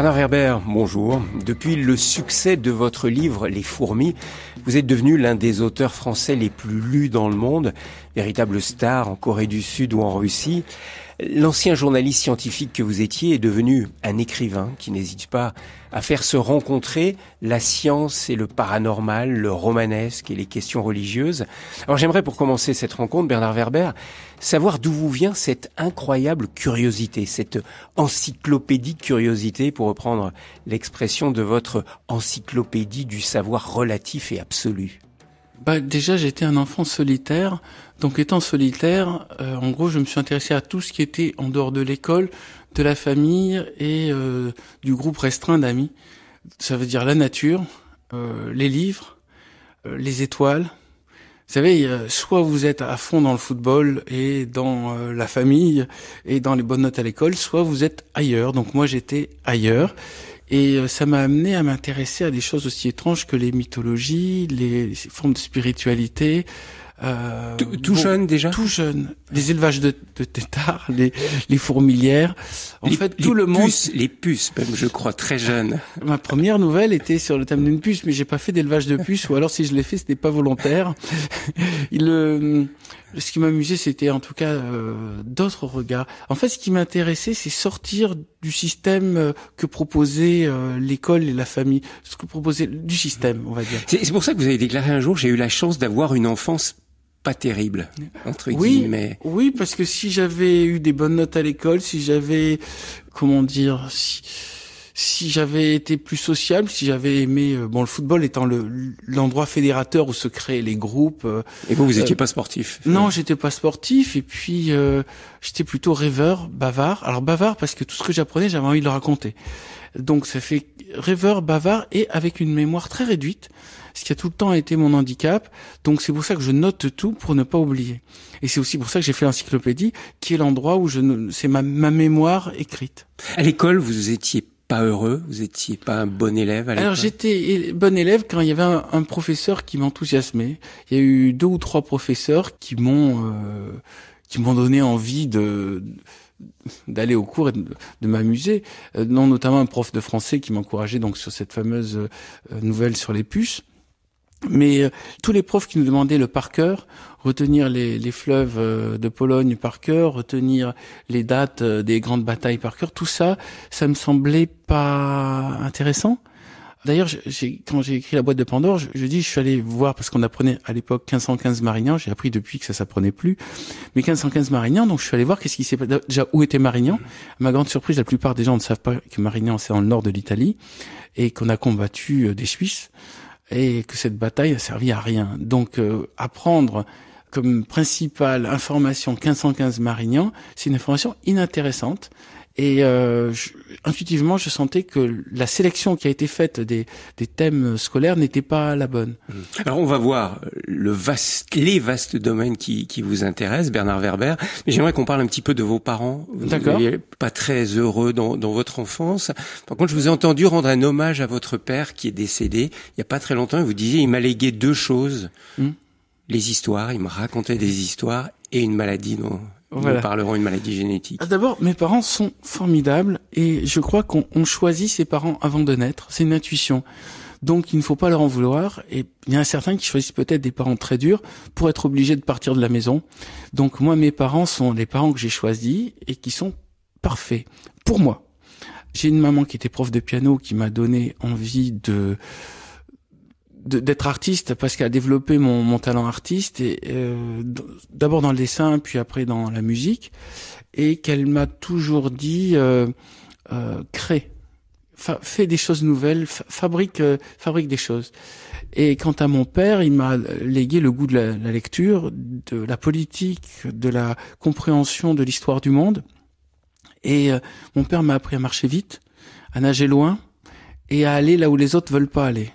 Bernard Herbert, bonjour. Depuis le succès de votre livre Les fourmis, vous êtes devenu l'un des auteurs français les plus lus dans le monde, véritable star en Corée du Sud ou en Russie. L'ancien journaliste scientifique que vous étiez est devenu un écrivain qui n'hésite pas à faire se rencontrer la science et le paranormal, le romanesque et les questions religieuses. Alors j'aimerais pour commencer cette rencontre, Bernard Werber, savoir d'où vous vient cette incroyable curiosité, cette encyclopédique curiosité, pour reprendre l'expression de votre encyclopédie du savoir relatif et absolu bah, Déjà, j'étais un enfant solitaire. Donc étant solitaire, euh, en gros, je me suis intéressé à tout ce qui était en dehors de l'école, de la famille et euh, du groupe restreint d'amis. Ça veut dire la nature, euh, les livres, les étoiles. Vous savez, soit vous êtes à fond dans le football et dans la famille et dans les bonnes notes à l'école, soit vous êtes ailleurs. Donc moi, j'étais ailleurs. Et euh, ça m'a amené à m'intéresser à des choses aussi étranges que les mythologies, les, formes de spiritualité. Euh, tout jeune déjà Tout jeune. Les élevages de, de têtards, les, fourmilières. En fait, tout le monde... les puces, même, je crois, très jeune. Ma première nouvelle était sur le thème d'une puce, mais j'ai pas fait d'élevage de puces, ou alors si je l'ai fait, ce n'est pas volontaire. Il, euh, ce qui m'amusait, c'était en tout cas euh, d'autres regards. En fait, ce qui m'intéressait, c'est sortir du système euh, que proposait euh, l'école et la famille, ce que proposait du système, on va dire. C'est pour ça que vous avez déclaré un jour, j'ai eu la chance d'avoir une enfance pas terrible entre oui, guillemets. Oui, parce que si j'avais eu des bonnes notes à l'école, si j'avais comment dire, si si j'avais été plus sociable, si j'avais aimé euh, bon le football étant l'endroit fédérateur où se créent les groupes. Euh, et vous vous étiez euh, pas sportif Non, j'étais pas sportif et puis j'étais plutôt rêveur, bavard. Alors bavard parce que tout ce que j'apprenais, j'avais envie de le raconter. Donc ça fait rêveur, bavard et avec une mémoire très réduite, ce qui a tout le temps été mon handicap. Donc c'est pour ça que je note tout pour ne pas oublier. Et c'est aussi pour ça que j'ai fait l'encyclopédie, qui est l'endroit où je c'est ma mémoire écrite. À l'école, vous étiez pas heureux Vous étiez pas un bon élève à Alors j'étais bon élève quand il y avait un, professeur qui m'enthousiasmait. Il y a eu deux ou trois professeurs qui m'ont euh, qui m'ont donné envie de d'aller au cours et de, m'amuser, non euh, notamment un prof de français qui m'encourageait donc sur cette fameuse euh, nouvelle sur les puces. Mais euh, tous les profs qui nous demandaient le par cœur, retenir les, fleuves euh, de Pologne par cœur, retenir les dates euh, des grandes batailles par cœur, tout ça, ça me semblait pas intéressant. D'ailleurs, quand j'ai écrit la boîte de Pandore, je, je, dis, je suis allé voir parce qu'on apprenait à l'époque 1515 Marignan. J'ai appris depuis que ça s'apprenait plus, mais 1515 Marignan. Donc, je suis allé voir qu'est-ce qui s'est déjà où était Marignan. À ma grande surprise, la plupart des gens ne savent pas que Marignan c'est dans le nord de l'Italie et qu'on a combattu des Suisses et que cette bataille a servi à rien. Donc euh, apprendre comme principale information 1515 Marignan, c'est une information inintéressante et euh, intuitivement, je sentais que la sélection qui a été faite des, des thèmes euh, scolaires n'était pas la bonne. Mmh. Alors on va voir le vaste, les vastes domaines qui, qui vous intéressent, Bernard Werber. Mais j'aimerais qu'on parle un petit peu de vos parents. Vous n'étiez pas très heureux dans, dans votre enfance. Par contre, je vous ai entendu rendre un hommage à votre père qui est décédé il n'y a pas très longtemps. Vous disiez, il m'a légué deux choses. Mmh. Les histoires, il me racontait des histoires et une maladie dont nous parlerons une maladie génétique. Ah, d'abord, mes parents sont formidables et je crois qu'on choisit ses parents avant de naître. C'est une intuition. Donc, il ne faut pas leur en vouloir. Et il y a certains qui choisissent peut-être des parents très durs pour être obligés de partir de la maison. Donc, moi, mes parents sont les parents que j'ai choisis et qui sont parfaits pour moi. J'ai une maman qui était prof de piano qui m'a donné envie de d'être artiste parce qu'elle a développé mon, talent artiste et euh, d'abord dans le dessin puis après dans la musique et qu'elle m'a toujours dit euh, euh crée fais des choses nouvelles fabrique euh, fabrique des choses et quant à mon père il m'a légué le goût de la, la, lecture de la politique de la compréhension de l'histoire du monde et mon père m'a appris à marcher vite à nager loin et à aller là où les autres veulent pas aller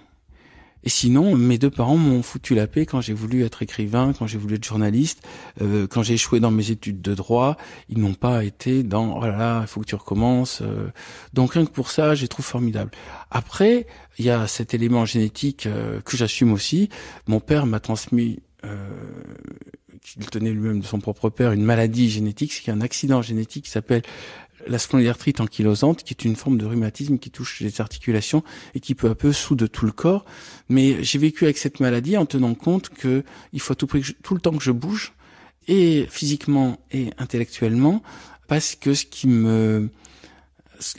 et sinon, mes deux parents m'ont foutu la paix quand j'ai voulu être écrivain, quand j'ai voulu être journaliste, euh, quand j'ai échoué dans mes études de droit. Ils n'ont pas été dans oh là là, il faut que tu recommences. Euh. donc rien que pour ça, j'ai trouve formidable. Après, il y a cet élément génétique euh, que j'assume aussi. Mon père m'a transmis qu'il tenait lui-même de son propre père, une maladie génétique, c'est un accident génétique qui s'appelle la spondylarthrite ankylosante, qui est une forme de rhumatisme qui touche les articulations et qui peu à peu soude tout le corps. Mais j'ai vécu avec cette maladie en tenant compte que il faut tout tout le temps que je bouge, et physiquement et intellectuellement, parce que ce qui me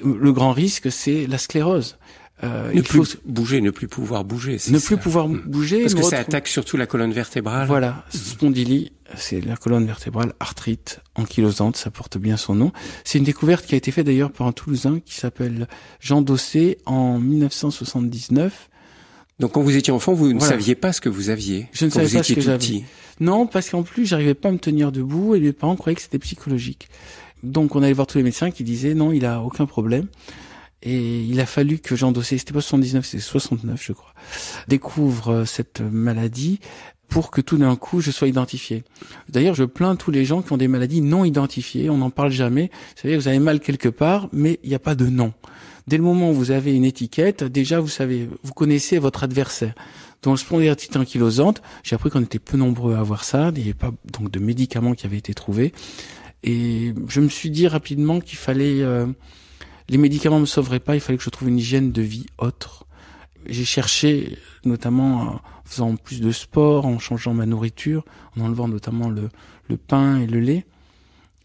le grand risque, c'est la sclérose. Euh, ne plus bouger, ne plus pouvoir bouger. Ne plus pouvoir hmm. bouger. Parce que ça attaque surtout la colonne vertébrale. Voilà, hmm. spondylie, c'est la colonne vertébrale, arthrite, ankylosante, ça porte bien son nom. C'est une découverte qui a été faite d'ailleurs par un Toulousain qui s'appelle Jean Dossé en 1979. Donc quand vous étiez enfant, vous ne saviez pas ce que vous aviez. Je ne savais pas ce que j'avais. Non, parce qu'en plus, j'arrivais pas à me tenir debout et mes parents croyaient que c'était psychologique. Donc on allait voir tous les médecins qui disaient non, il a aucun problème. Et il a fallu que Jean Dossé, c'était pas 79, c'était 69 je crois, découvre euh, cette maladie pour que tout d'un coup je sois identifié. D'ailleurs, je plains tous les gens qui ont des maladies non identifiées, on n'en parle jamais. Vous savez, vous avez mal quelque part, mais il n'y a pas de nom. Dès le moment où vous avez une étiquette, déjà vous savez, vous connaissez votre adversaire. Dans le spondylarthrite ankylosante, j'ai appris qu'on était peu nombreux à avoir ça, il n'y avait pas donc de médicaments qui avaient été trouvés. Et je me suis dit rapidement qu'il fallait euh, les médicaments me sauveraient pas, il fallait que je trouve une hygiène de vie autre. J'ai cherché, notamment euh, en faisant plus de sport, en changeant ma nourriture, en enlevant notamment le, pain et le lait,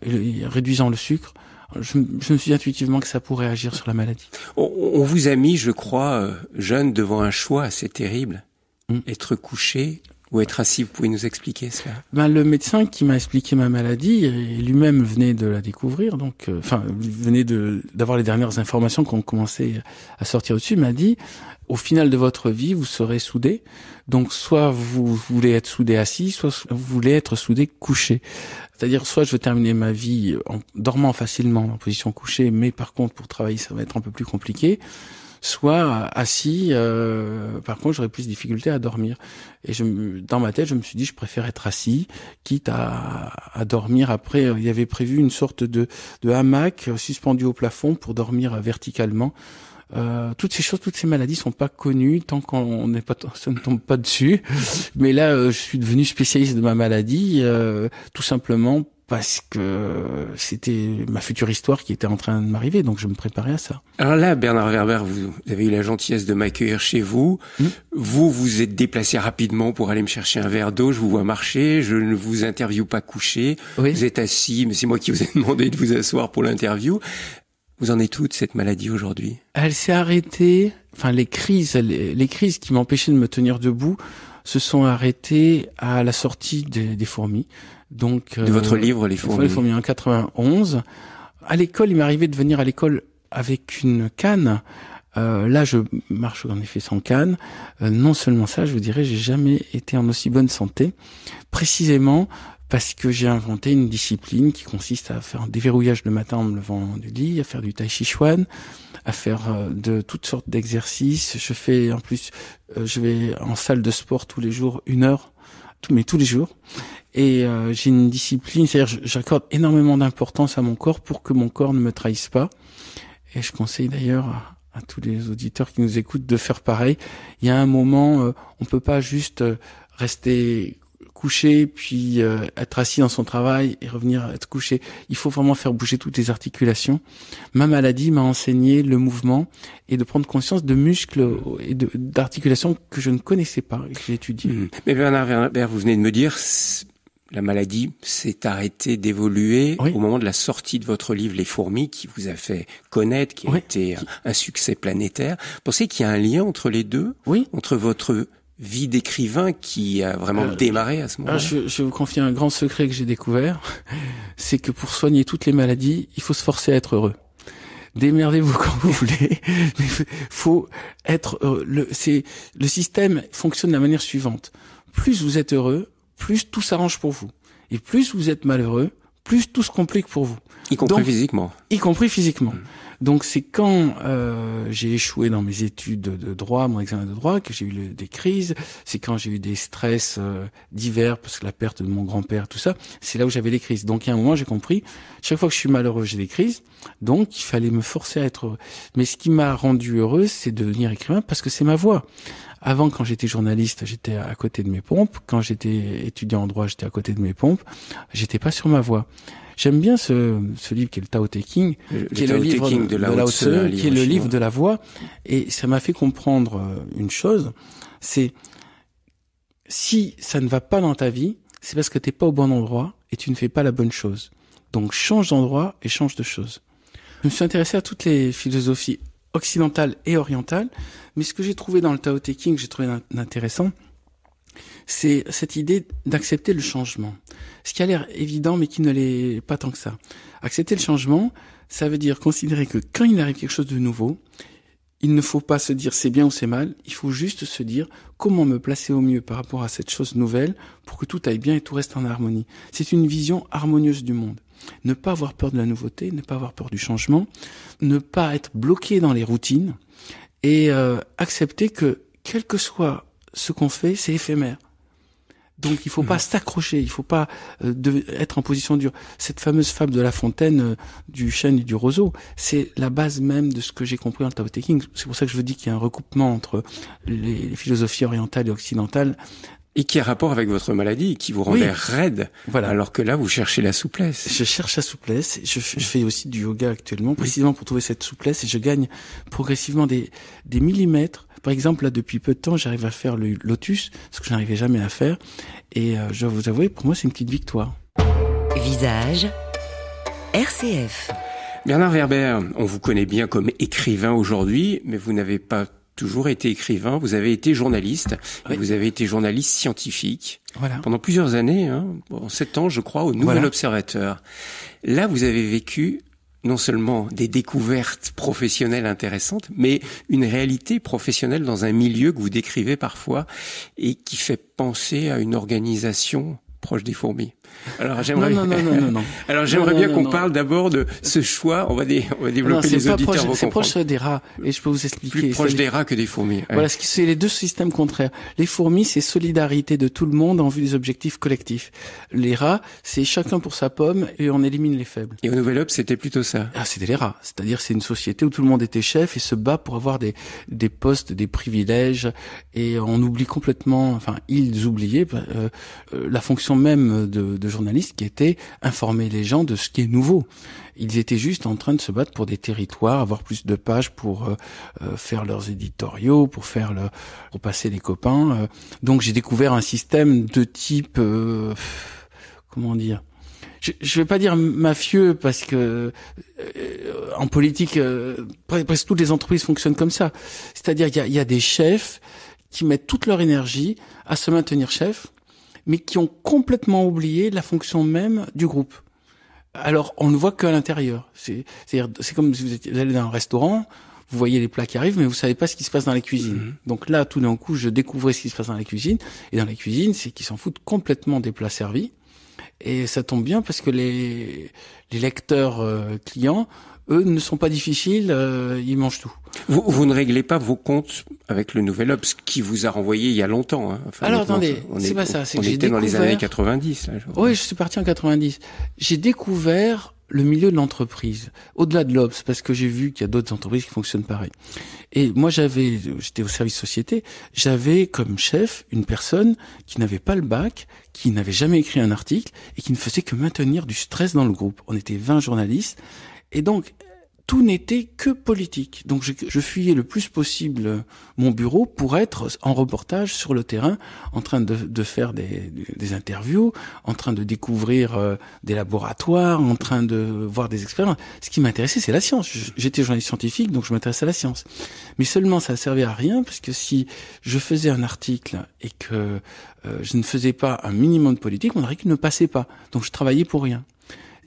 et, réduisant le sucre, je, me suis intuitivement que ça pourrait agir sur la maladie. On, vous a mis, je crois, euh, jeune devant un choix assez terrible. Hmm. Être couché ou être assis, vous pouvez nous expliquer cela ben, Le médecin qui m'a expliqué ma maladie, lui-même venait de la découvrir, donc euh, enfin il venait de d'avoir les dernières informations qu'on commençait à sortir au dessus, m'a dit au final de votre vie, vous serez soudé. Donc soit vous voulez être soudé assis, soit vous voulez être soudé couché. C'est-à-dire soit je veux terminer ma vie en dormant facilement en position couchée, mais par contre pour travailler ça va être un peu plus compliqué soit assis. Euh, par contre, j'aurais plus de difficultés à dormir. Et je, dans ma tête, je me suis dit, je préfère être assis, quitte à, dormir après. Il y avait prévu une sorte de, de hamac suspendu au plafond pour dormir verticalement. Euh, toutes ces choses, toutes ces maladies sont pas connues tant qu'on n'est pas, ça ne tombe pas dessus. Mais là, euh, je suis devenu spécialiste de ma maladie, tout simplement parce que c'était ma future histoire qui était en train de m'arriver, donc je me préparais à ça. Alors là, Bernard Werber, vous avez eu la gentillesse de m'accueillir chez vous. Hmm. Vous vous êtes déplacé rapidement pour aller me chercher un verre d'eau. Je vous vois marcher, je ne vous interviewe pas couché. Vous êtes assis, mais c'est moi qui vous ai demandé de vous asseoir pour l'interview. Vous en êtes toute cette maladie aujourd'hui Elle s'est arrêtée. Enfin, les crises, les, crises qui m'empêchaient de me tenir debout se sont arrêtées à la sortie des fourmis. Donc de euh, votre livre Les fourmis. Les fourmis en hein, 91. À l'école, il m'est arrivé de venir à l'école avec une canne. Euh, là, je marche en effet sans canne. Euh, non seulement ça, je vous dirais, j'ai jamais été en aussi bonne santé, précisément parce que j'ai inventé une discipline qui consiste à faire un déverrouillage le matin en me levant du lit, à faire du tai chi chuan, à faire de toutes sortes d'exercices. Je fais en plus, je vais en salle de sport tous les jours une heure, mais tous les jours. Et euh, j'ai une discipline, c'est-à-dire j'accorde énormément d'importance à mon corps pour que mon corps ne me trahisse pas. Et je conseille d'ailleurs à tous les auditeurs qui nous écoutent de faire pareil. Il y a un moment, euh, on peut pas juste euh, rester couché puis euh, être assis dans son travail et revenir être couché. Il faut vraiment faire bouger toutes les articulations. Ma maladie m'a enseigné le mouvement et de prendre conscience de muscles et d'articulations que je ne connaissais pas et que j'étudiais. Mmh. Mais Bernard Bernard, vous venez de me dire la maladie s'est arrêtée d'évoluer au moment de la sortie de votre livre Les fourmis, qui vous a fait connaître, qui a été un, succès planétaire. Pensez qu'il y a un lien entre les deux, oui. entre votre vie d'écrivain qui a vraiment euh, démarré à ce ah, moment-là je, je, vous confie un grand secret que j'ai découvert, c'est que pour soigner toutes les maladies, il faut se forcer à être heureux. Démerdez-vous quand vous voulez, mais faut être heureux. le le système fonctionne de la manière suivante. Plus vous êtes heureux, plus tout s'arrange pour vous. Et plus vous êtes malheureux, plus tout se complique pour vous. Y compris physiquement. Y compris physiquement. Mm. Donc c'est quand euh, j'ai échoué dans mes études de droit, mon examen de droit, que j'ai eu des crises, c'est quand j'ai eu des stress euh, divers, parce que la perte de mon grand-père, tout ça, c'est là où j'avais les crises. Donc il y a un moment, j'ai compris, chaque fois que je suis malheureux, j'ai des crises, donc il fallait me forcer à être heureux. Mais ce qui m'a rendu heureux, c'est de devenir écrivain, parce que c'est ma voix. Avant, quand j'étais journaliste, j'étais à côté de mes pompes. Quand j'étais étudiant en droit, j'étais à côté de mes pompes. J'étais pas sur ma voie. J'aime bien ce, livre qui est le Tao Te King, qui est le livre de, qui est le livre de la voix. Et ça m'a fait comprendre euh, une chose, c'est si ça ne va pas dans ta vie, c'est parce que t'es pas au bon endroit et tu ne fais pas la bonne chose. Donc change d'endroit et change de chose. Je me suis intéressé à toutes les philosophies occidentale et orientale. Mais ce que j'ai trouvé dans le Tao Te Ching, j'ai trouvé intéressant, c'est cette idée d'accepter le changement. Ce qui a l'air évident, mais qui ne l'est pas tant que ça. Accepter le changement, ça veut dire considérer que quand il arrive quelque chose de nouveau, il ne faut pas se dire c'est bien ou c'est mal, il faut juste se dire comment me placer au mieux par rapport à cette chose nouvelle pour que tout aille bien et tout reste en harmonie. C'est une vision harmonieuse du monde. Ne pas avoir peur de la nouveauté, ne pas avoir peur du changement, ne pas être bloqué dans les routines et euh, accepter que quel que soit ce qu'on fait, c'est éphémère. Donc il ne faut pas mmh. s'accrocher, il ne faut pas euh, être en position dure. Cette fameuse fable de La Fontaine, euh, du chêne et du roseau, c'est la base même de ce que j'ai compris dans le Tao Te Ching. C'est pour ça que je vous dis qu'il y a un recoupement entre les, philosophies orientales et occidentales et qui a rapport avec votre maladie, qui vous rendait raide. Voilà. Alors que là, vous cherchez la souplesse. Je cherche la souplesse. Je, je fais aussi du yoga actuellement, précisément pour trouver cette souplesse. Et je gagne progressivement des, millimètres. Par exemple, là, depuis peu de temps, j'arrive à faire le lotus, ce que je n'arrivais jamais à faire. Et euh, je dois vous avouer, pour moi, c'est une petite victoire. Visage. RCF. Bernard Verber, on vous connaît bien comme écrivain aujourd'hui, mais vous n'avez pas toujours été écrivain, vous avez été journaliste, vous avez été journaliste scientifique voilà. pendant plusieurs années, hein, en sept ans je crois, au Nouvel Observateur. Là, vous avez vécu non seulement des découvertes professionnelles intéressantes, mais une réalité professionnelle dans un milieu que vous décrivez parfois et qui fait penser à une organisation proche des fourmis. Alors j'aimerais non, non, non, non, Alors j'aimerais bien qu'on parle d'abord de ce choix. On va, on va développer les auditeurs. C'est proche des rats et je peux vous expliquer. Plus proche des rats que des fourmis. Voilà, c'est les deux systèmes contraires. Les fourmis, c'est solidarité de tout le monde en vue des objectifs collectifs. Les rats, c'est chacun pour sa pomme et on élimine les faibles. Et au Nouvel up c'était plutôt ça. Ah, c'était les rats. C'est-à-dire c'est une société où tout le monde était chef et se bat pour avoir des des postes, des privilèges et on oublie complètement. Enfin, ils oubliaient bah, euh, euh, la fonction même euh, de, journalistes qui étaient informer les gens de ce qui est nouveau. Ils étaient juste en train de se battre pour des territoires, avoir plus de pages pour euh, euh, faire leurs éditoriaux, pour faire le, pour passer les copains. Donc j'ai découvert un système de type, comment dire, je, ne vais pas dire mafieux parce que en politique presque toutes les entreprises fonctionnent comme ça. C'est-à-dire qu'il y a, des chefs qui mettent toute leur énergie à se maintenir chef mais qui ont complètement oublié la fonction même du groupe. Alors, on ne voit qu'à l'intérieur. C'est, c'est comme si vous, êtes, vous allez dans un restaurant, vous voyez les plats qui arrivent, mais vous savez pas ce qui se passe dans la cuisine. Mhm. Donc là, tout d'un coup, je découvrais ce qui se passe dans la cuisine. Et dans la cuisine, c'est qu'ils s'en foutent complètement des plats servis. Et ça tombe bien parce que les, lecteurs euh, clients eux ne sont pas difficiles, euh, ils mangent tout. Vous, vous, ne réglez pas vos comptes avec le Nouvel Obs qui vous a renvoyé il y a longtemps. Hein. Alors attendez, c'est pas ça. On dans les années 90. Là, oui, je suis parti en 90. J'ai découvert le milieu de l'entreprise, au-delà de l'Obs, parce que j'ai vu qu'il y a d'autres entreprises qui fonctionnent pareil. Et moi, j'avais, j'étais au service société, j'avais comme chef une personne qui n'avait pas le bac, qui n'avait jamais écrit un article et qui ne faisait que maintenir du stress dans le groupe. On était 20 journalistes et donc, tout n'était que politique. Donc je, fuyais le plus possible mon bureau pour être en reportage sur le terrain, en train de, faire des, interviews, en train de découvrir euh, des laboratoires, en train de voir des expériences. Ce qui m'intéressait, c'est la science. J'étais journaliste scientifique, donc je m'intéressais à la science. Mais seulement, ça ne servait à rien, puisque si je faisais un article et que euh, je ne faisais pas un minimum de politique, mon article ne passait pas. Donc je travaillais pour rien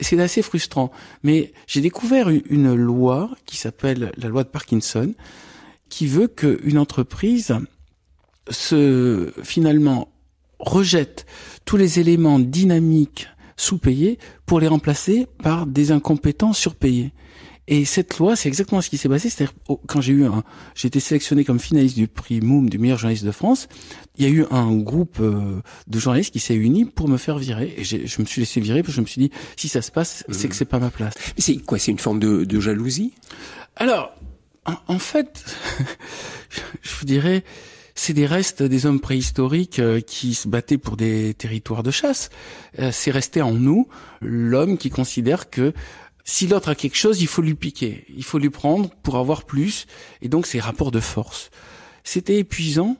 c'est assez frustrant. Mais j'ai découvert une loi qui s'appelle la loi de Parkinson, qui veut qu'une entreprise se finalement rejette tous les éléments dynamiques sous-payés pour les remplacer par des incompétents surpayés. Et cette loi, c'est exactement ce qui s'est passé. C'est-à-dire, quand j'ai eu un, j'ai été sélectionné comme finaliste du prix Moum du meilleur journaliste de France, il y a eu un groupe euh, de journalistes qui s'est uni pour me faire virer. Et je me suis laissé virer parce que je me suis dit, si ça se passe, mmh. c'est que c'est pas ma place. Mais c'est quoi C'est une forme de, jalousie Alors, en fait, je vous dirais, c'est des restes des hommes préhistoriques euh, qui se battaient pour des territoires de chasse. Euh, c'est resté en nous l'homme qui considère que si l'autre a quelque chose, il faut lui piquer, il faut lui prendre pour avoir plus, et donc c'est rapport de force. C'était épuisant.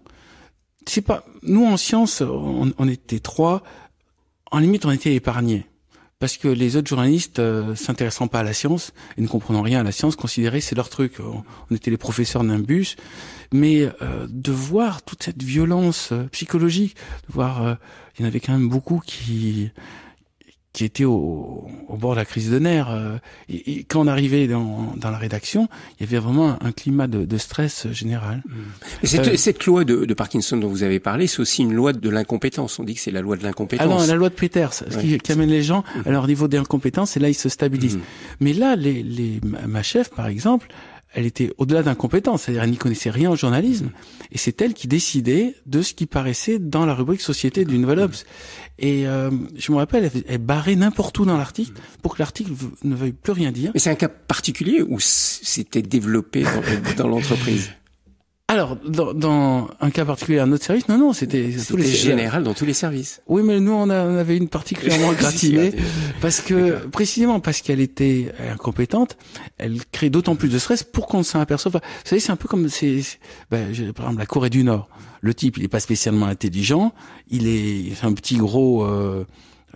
C'est pas, nous en science, on, on, était trois, en limite on était épargnés. Parce que les autres journalistes, euh, s'intéressant pas à la science et ne comprenant rien à la science, considéraient c'est leur truc. On, était les professeurs d'un bus. mais euh, de voir toute cette violence euh, psychologique, de voir, euh, il y en avait quand même beaucoup qui, qui était au, au, bord de la crise de nerfs. Euh, et, quand on arrivait dans, dans la rédaction, il y avait vraiment un, climat de, de, stress général. Cette, euh, cette, loi de, de, Parkinson dont vous avez parlé, c'est aussi une loi de l'incompétence. On dit que c'est la loi de l'incompétence. Ah non, la loi de Peters, ce qui, amène les gens mm. à leur niveau d'incompétence, et là ils se stabilisent. Mm. Mais là, les, les, ma chef, par exemple, elle était au-delà d'incompétence, c'est-à-dire elle n'y connaissait rien au journalisme, et c'est elle qui décidait de ce qui paraissait dans la rubrique société du Nouvel Obs. Et euh, je me rappelle, elle, barrait n'importe où dans l'article pour que l'article ne veuille plus rien dire. Mais c'est un cas particulier où c'était développé dans l'entreprise alors, dans, un cas particulier, un autre service, non, non, c'était général dans tous les services. Oui, mais nous, on, a, avait une particulièrement gratinée parce que précisément parce qu'elle était incompétente, elle crée d'autant plus de stress pour qu'on s'en aperçoive Vous savez, c'est un peu comme c'est, ben, par exemple, la Corée du Nord. Le type, il est pas spécialement intelligent, il est, un petit gros. Euh,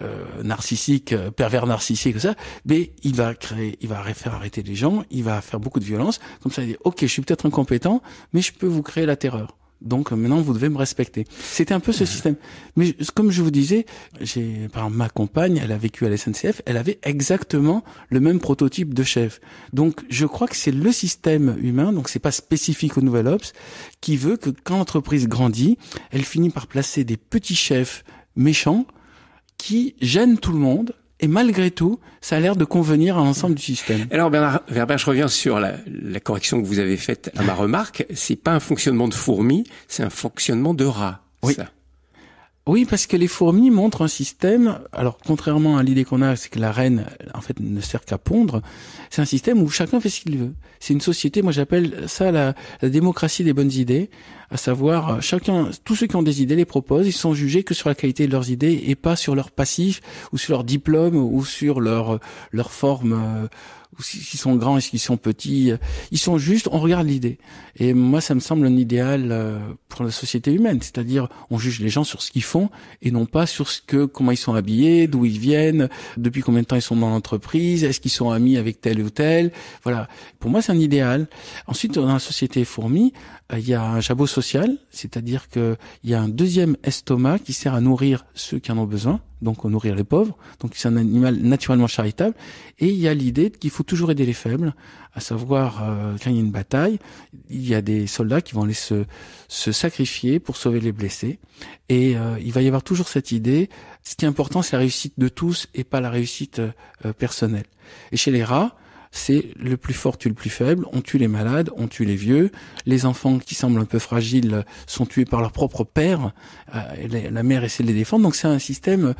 euh, narcissique, euh, pervers narcissique, ça, mais il va créer, il va faire arrêter les gens, il va faire beaucoup de violence. Comme ça, il dit ok, je suis peut-être incompétent, mais je peux vous créer la terreur. Donc euh, maintenant, vous devez me respecter. C'était un peu ce système. Mais comme je vous disais, j'ai par ma compagne, elle a vécu à la SNCF, elle avait exactement le même prototype de chef. Donc je crois que c'est le système humain, donc c'est pas spécifique au Nouvel Ops, qui veut que quand l'entreprise grandit, elle finit par placer des petits chefs méchants qui gêne tout le monde. Et malgré tout, ça a l'air de convenir à l'ensemble du système. Alors Bernard Verber, je reviens sur la, correction que vous avez faite à ma ah. remarque. C'est pas un fonctionnement de fourmi, c'est un fonctionnement de rat. Oui. Oui, parce que les fourmis montrent un système. Alors, contrairement à l'idée qu'on a, c'est que la reine, en fait, ne sert qu'à pondre. C'est un système où chacun fait ce qu'il veut. C'est une société. Moi, j'appelle ça la, démocratie des bonnes idées, à savoir euh, chacun, tous ceux qui ont des idées les proposent. Ils sont jugés que sur la qualité de leurs idées et pas sur leur passif ou sur leur diplôme ou sur leur euh, leur forme euh, s'ils sont grands Est-ce qu'ils sont petits, euh, ils sont juste, on regarde l'idée. Et moi, ça me semble un idéal euh, pour la société humaine, c'est-à-dire on juge les gens sur ce qu'ils font et non pas sur ce que, comment ils sont habillés, d'où ils viennent, depuis combien de temps ils sont dans l'entreprise, est-ce qu'ils sont amis avec tel ou tel. Voilà. Pour moi, c'est un idéal. Ensuite, dans la société fourmi, euh, il y a un jabot social, c'est-à-dire qu'il y a un deuxième estomac qui sert à nourrir ceux qui en ont besoin, donc à nourrir les pauvres. Donc c'est un animal naturellement charitable. Et il y a l'idée qu'il faut toujours aider les faibles, à savoir euh, quand il y a une bataille, il y a des soldats qui vont aller se, sacrifier pour sauver les blessés. Et euh, il va y avoir toujours cette idée, ce qui est important c'est la réussite de tous et pas la réussite personnelle. Et chez les rats, c'est le plus fort tue le plus faible, on tue les malades, on tue les vieux, les enfants qui semblent un peu fragiles sont tués par leur propre père, euh, la mère essaie de les défendre, donc c'est un système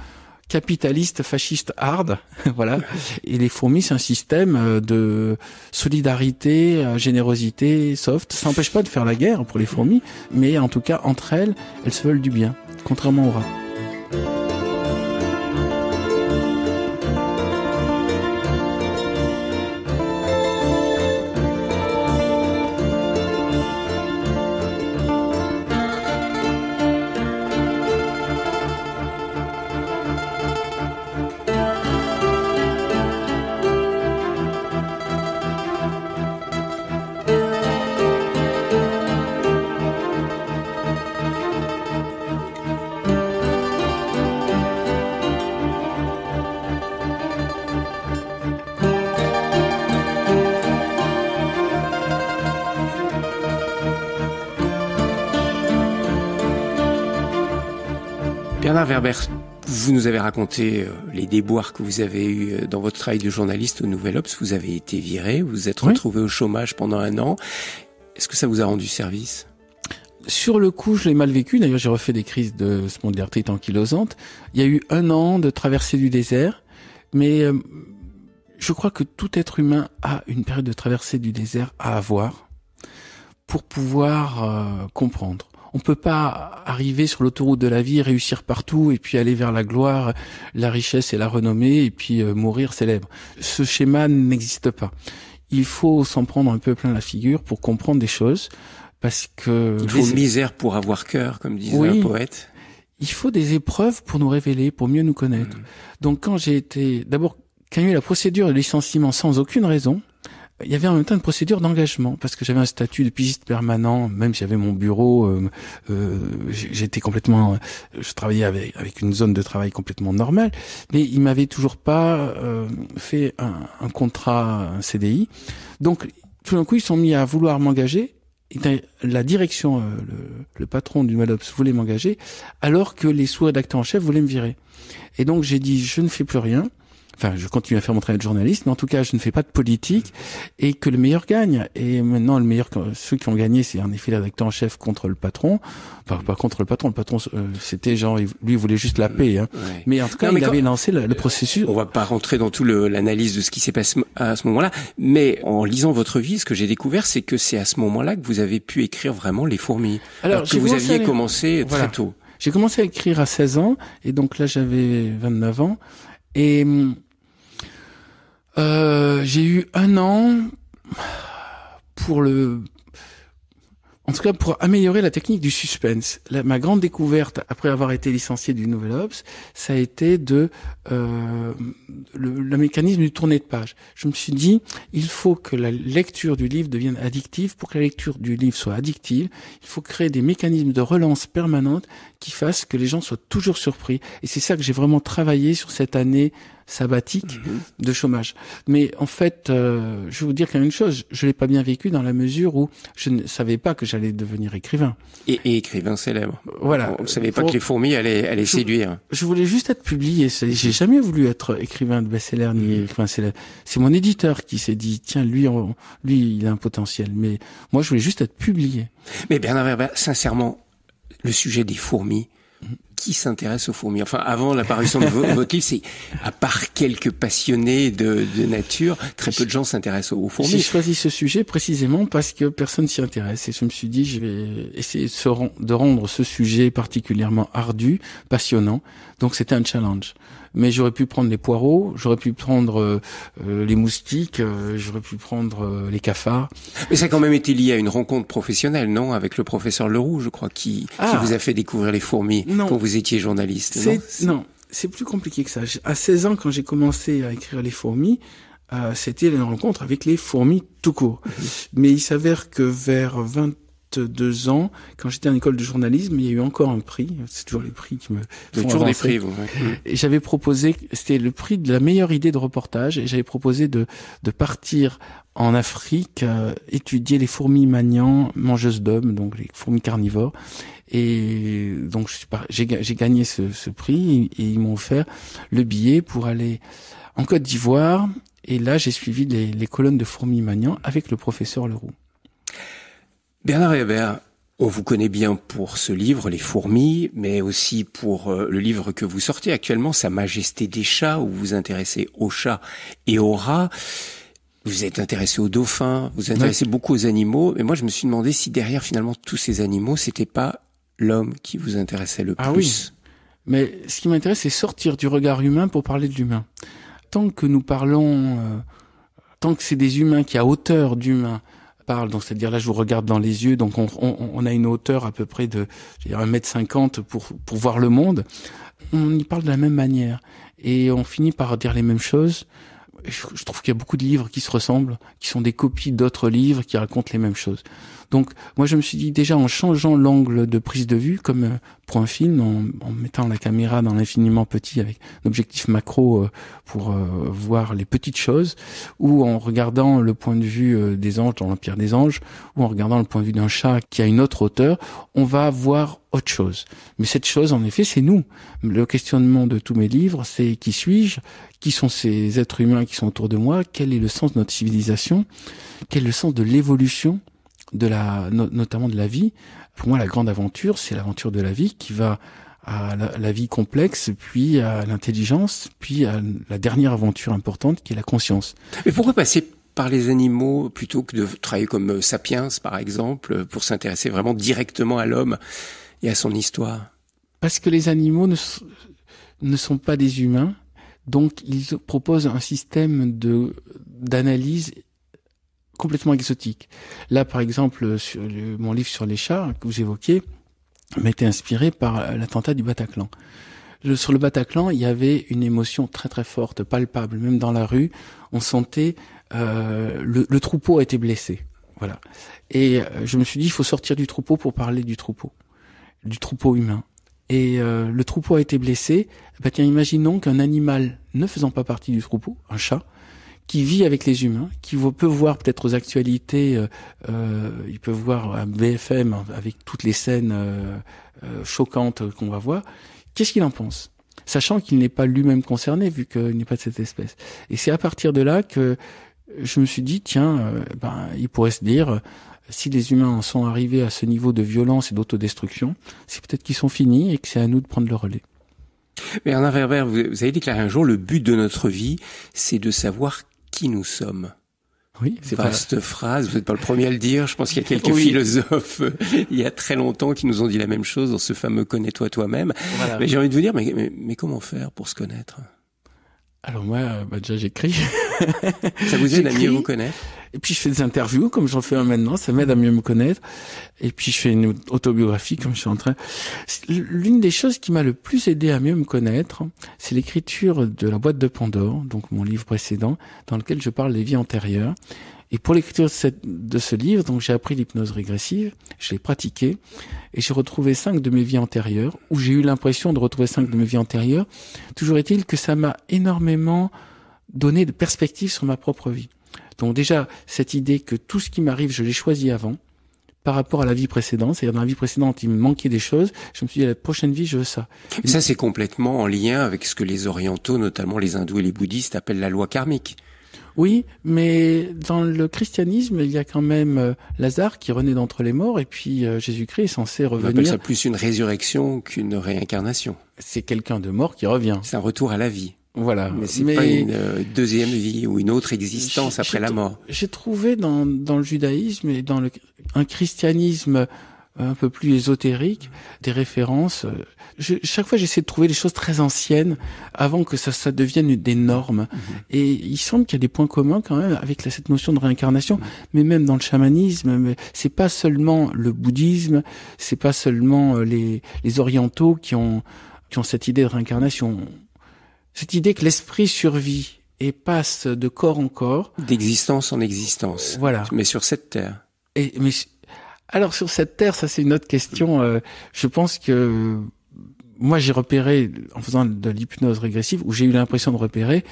capitaliste fasciste hard, voilà. Et les fourmis, c'est un système euh, de solidarité, euh, générosité, soft. Ça n'empêche pas de faire la guerre pour les fourmis, mais en tout cas, entre elles, elles se veulent du bien, contrairement aux rats. Verber, vous nous avez raconté euh, les déboires que vous avez eus euh, dans votre travail de journaliste au Nouvel Obs. Vous avez été viré, vous vous êtes retrouvé au chômage pendant un an. Est-ce que ça vous a rendu service sur le coup, je l'ai mal vécu. D'ailleurs, j'ai refait des crises de spondylarthrite ankylosante. Il y a eu un an de traversée du désert, mais euh, je crois que tout être humain a une période de traversée du désert à avoir pour pouvoir comprendre on peut pas arriver sur l'autoroute de la vie, réussir partout et puis aller vers la gloire, la richesse et la renommée et puis euh, mourir célèbre. Ce schéma n'existe pas. Il faut s'en prendre un peu plein la figure pour comprendre des choses parce que il faut misère pour avoir cœur comme disait un poète. Il faut des épreuves pour nous révéler, pour mieux nous connaître. Mm. Donc quand j'ai été d'abord quand il eu la procédure de licenciement sans aucune raison, il y avait en même temps une procédure d'engagement parce que j'avais un statut de pigiste permanent, même si j'avais mon bureau, euh, euh, j'étais complètement, je travaillais avec, une zone de travail complètement normale, mais il m'avaient toujours pas euh, fait un, contrat, CDI. Donc tout d'un coup, ils sont mis à vouloir m'engager. La direction, le, le, patron du Malops voulait m'engager, alors que les sous-rédacteurs en chef voulaient me virer. Et donc j'ai dit, je ne fais plus rien enfin, je continue à faire mon travail de journaliste, mais en tout cas, je ne fais pas de politique et que le meilleur gagne. Et maintenant, le meilleur, euh, ceux qui ont gagné, c'est en effet l'acteur en chef contre le patron. Enfin, pas contre le patron. Le patron, euh, c'était genre, lui, il voulait juste la paix. Hein. Mais en tout cas, il avait lancé le, processus. On va pas rentrer dans tout l'analyse de ce qui s'est passé à ce moment-là, mais en lisant votre vie, ce que j'ai découvert, c'est que c'est à ce moment-là que vous avez pu écrire vraiment les fourmis. Alors, que vous aviez commencé très tôt. J'ai commencé à écrire à 16 ans, et donc là j'avais 29 ans, et hum, euh, j'ai eu un an pour le, en tout cas pour améliorer la technique du suspense. ma grande découverte après avoir été licencié du Nouvel Ops, ça a été de euh, le, mécanisme du tournée de page. Je me suis dit, il faut que la lecture du livre devienne addictive. Pour que la lecture du livre soit addictive, il faut créer des mécanismes de relance permanente qui fassent que les gens soient toujours surpris. Et c'est ça que j'ai vraiment travaillé sur cette année sabbatique mhm. de chômage. Mais en fait, euh, je vais vous dire y même une chose, je l'ai pas bien vécu dans la mesure où je ne savais pas que j'allais devenir écrivain. Et, écrivain célèbre. Voilà. Vous ne savez pas que les fourmis allaient, allaient séduire. Je voulais juste être publié. J'ai jamais voulu être écrivain de best-seller ni mhm. écrivain célèbre. C'est mon éditeur qui s'est dit, tiens, lui, lui, il a un potentiel. Mais moi, je voulais juste être publié. Mais Bernard sincèrement, le sujet des fourmis, qui s'intéresse aux fourmis Enfin, avant l'apparition de votre livre, c'est à part quelques passionnés de, de nature, très peu de gens s'intéressent aux fourmis. J'ai choisi ce sujet précisément parce que personne s'y intéresse et je me suis dit je vais essayer de rendre ce sujet particulièrement ardu, passionnant. Donc c'était un challenge mais j'aurais pu prendre les poireaux, j'aurais pu prendre euh, euh, les moustiques, euh, j'aurais pu prendre les cafards. Mais ça a quand même été lié à une rencontre professionnelle, non Avec le professeur Leroux, je crois, qui, qui ah. vous a fait découvrir les fourmis quand vous étiez journaliste. non, c'est plus compliqué que ça. À 16 ans, quand j'ai commencé à écrire les fourmis, c'était une rencontre avec les fourmis tout court. Mhm. Mais il s'avère que vers 20 deux ans, quand j'étais en école de journalisme, il y a eu encore un prix. C'est toujours les prix qui me font toujours prix. Mm. Et j'avais proposé, c'était le prix de la meilleure idée de reportage, et j'avais proposé de, de partir en Afrique euh, étudier les fourmis maniants, mangeuses d'hommes, donc les fourmis carnivores. Et donc j'ai gagné ce, ce prix et ils m'ont offert le billet pour aller en Côte d'Ivoire. Et là, j'ai suivi les, les colonnes de fourmis maniants avec le professeur Leroux. Bernard on vous connaît bien pour ce livre, Les fourmis, mais aussi pour euh, le livre que vous sortez actuellement, Sa Majesté des chats, où vous vous intéressez aux chats et aux rats. Vous êtes intéressé aux dauphins, vous vous intéressez beaucoup aux animaux, mais moi je me suis demandé si derrière finalement tous ces animaux, c'était pas l'homme qui vous intéressait le ah plus. Oui. Mais ce qui m'intéresse, c'est sortir du regard humain pour parler de l'humain. Tant que nous parlons, euh, tant que c'est des humains qui a hauteur d'humains, parle. Donc c'est-à-dire là, je vous regarde dans les yeux. Donc on, on a une hauteur à peu près de un mètre cinquante pour pour voir le monde. On y parle de la même manière et on finit par dire les mêmes choses je, trouve qu'il y a beaucoup de livres qui se ressemblent, qui sont des copies d'autres livres qui racontent les mêmes choses. Donc moi je me suis dit déjà en changeant l'angle de prise de vue, comme euh, pour un film, en, en mettant la caméra dans l'infiniment petit avec un objectif macro euh, pour euh, voir les petites choses, ou en regardant le point de vue des anges dans l'Empire des anges, ou en regardant le point de vue d'un chat qui a une autre hauteur, on va voir autre chose. Mais cette chose, en effet, c'est nous. Le questionnement de tous mes livres, c'est qui suis-je qui sont ces êtres humains qui sont autour de moi, quel est le sens de notre civilisation, quel est le sens de l'évolution de la, notamment de la vie. Pour moi, la grande aventure, c'est l'aventure de la vie qui va à la, vie complexe, puis à l'intelligence, puis à la dernière aventure importante qui est la conscience. Mais pourquoi passer par les animaux plutôt que de travailler comme euh, Sapiens, par exemple, euh, pour s'intéresser vraiment directement à l'homme et à son histoire Parce que les animaux ne sont pas des humains donc ils proposent un système de d'analyse complètement exotique. Là, par exemple, sur mon livre sur les chars que vous évoquiez m'était inspiré par l'attentat du Bataclan. sur le Bataclan, il y avait une émotion très très forte, palpable, même dans la rue. On sentait euh, le, troupeau a été blessé. Voilà. Et euh, je me suis dit, il faut sortir du troupeau pour parler du troupeau, du troupeau humain et euh, le troupeau a été blessé, bah tiens, imaginons qu'un animal ne faisant pas partie du troupeau, un chat, qui vit avec les humains, qui peut voir peut-être aux actualités, euh, euh il peut voir un BFM avec toutes les scènes euh, euh, choquantes qu'on va voir, qu'est-ce qu'il en pense Sachant qu'il n'est pas lui-même concerné, vu qu'il n'est pas de cette espèce. Et c'est à partir de là que je me suis dit, tiens, ben, il pourrait se dire, si les humains sont arrivés à ce niveau de violence et d'autodestruction, c'est peut-être qu'ils sont finis et que c'est à nous de prendre le relais. Bernard Werber, vous avez déclaré un jour, le but de notre vie, c'est de savoir qui nous sommes. Oui, c'est vaste phrase. Vous n'êtes pas le premier à le dire. Je pense qu'il y a quelques philosophes euh, il y a très longtemps qui nous ont dit la même chose dans ce fameux connais-toi toi-même. mais j'ai envie de vous dire, mais, mais, mais, comment faire pour se connaître Alors moi, euh, bah, déjà j'écris. Ça vous aide à mieux vous connaître et puis je fais des interviews comme j'en fais un maintenant, ça m'aide à mieux me connaître. Et puis je fais une autobiographie comme je suis en train. L'une des choses qui m'a le plus aidé à mieux me connaître, c'est l'écriture de la boîte de Pandore, donc mon livre précédent, dans lequel je parle des vies antérieures. Et pour l'écriture de, de, ce livre, donc j'ai appris l'hypnose régressive, je l'ai pratiquée, et j'ai retrouvé cinq de mes vies antérieures, où j'ai eu l'impression de retrouver cinq de mes vies antérieures. Toujours est-il que ça m'a énormément donné de perspectives sur ma propre vie. Donc déjà, cette idée que tout ce qui m'arrive, je l'ai choisi avant, par rapport à la vie précédente. C'est-à-dire dans la vie précédente, il me manquait des choses. Je me suis dit, la prochaine vie, je veux ça. mais ça, c'est complètement en lien avec ce que les orientaux, notamment les hindous et les bouddhistes, appellent la loi karmique. Oui, mais dans le christianisme, il y a quand même euh, Lazare qui renaît d'entre les morts et puis euh, Jésus-Christ est censé revenir. On appelle ça plus une résurrection qu'une réincarnation. C'est quelqu'un de mort qui revient. C'est un retour à la vie. Voilà. Mais c'est pas une euh, deuxième vie ou une autre existence après la mort. J'ai trouvé dans, le judaïsme et dans le, un christianisme euh, un peu plus ésotérique des références. Euh, chaque fois, j'essaie de trouver des choses très anciennes avant que ça, ça devienne des normes. Mhm. Et il semble qu'il y a des points communs quand même avec cette notion de réincarnation, mais même dans le chamanisme, c'est pas seulement le bouddhisme, c'est pas seulement les, orientaux qui ont qui ont cette idée de réincarnation cette idée que l'esprit survit et passe de corps en corps, d'existence en existence. Voilà. Mais sur cette terre. Et mais alors sur cette terre, ça c'est une autre question. Euh, je pense que moi j'ai repéré en faisant de l'hypnose régressive où j'ai eu l'impression de repérer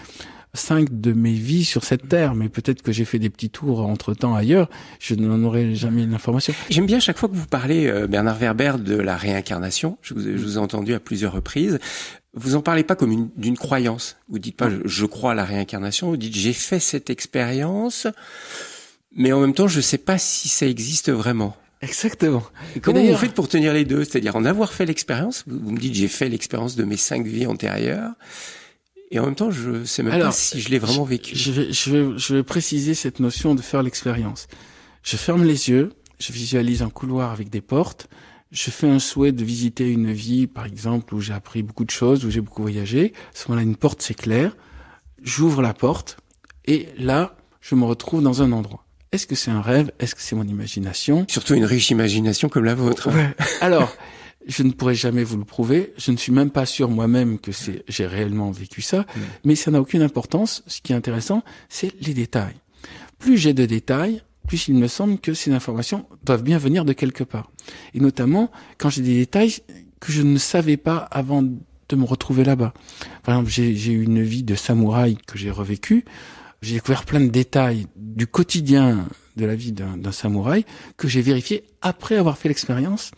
cinq de mes vies sur cette terre, mais peut-être que j'ai fait des petits tours entre temps ailleurs, je n'en aurai jamais l'information. J'aime bien chaque fois que vous parlez, euh, Bernard Werber, de la réincarnation, je vous, je vous, ai entendu à plusieurs reprises, vous en parlez pas comme d'une croyance. Vous dites pas je, crois à la réincarnation. Vous dites j'ai fait cette expérience, mais en même temps je sais pas si ça existe vraiment. Exactement. Et comment vous faites pour tenir les deux C'est-à-dire en avoir fait l'expérience. Vous, me dites j'ai fait l'expérience de mes cinq vies antérieures. Et en même temps, je sais même pas si je l'ai vraiment vécu. je vais préciser cette notion de faire l'expérience. Je ferme les yeux, je visualise un couloir avec des portes, je fais un souhait de visiter une vie, par exemple, où j'ai appris beaucoup de choses, où j'ai beaucoup voyagé. À ce moment-là, une porte s'éclaire. J'ouvre la porte et là, je me retrouve dans un endroit. Est-ce que c'est un rêve Est-ce que c'est mon imagination Surtout une riche imagination comme la vôtre. Alors, je ne pourrais jamais vous le prouver. Je ne suis même pas sûr moi-même que j'ai réellement vécu ça, mm. mais ça n'a aucune importance. Ce qui est intéressant, c'est les détails. Plus j'ai de détails, plus il me semble que ces informations doivent bien venir de quelque part. Et notamment quand j'ai des détails que je ne savais pas avant de me retrouver là-bas. Par exemple, j'ai eu une vie de samouraï que j'ai revécue j'ai découvert plein de détails du quotidien de la vie d'un samouraï que j'ai vérifié après avoir fait l'expérience.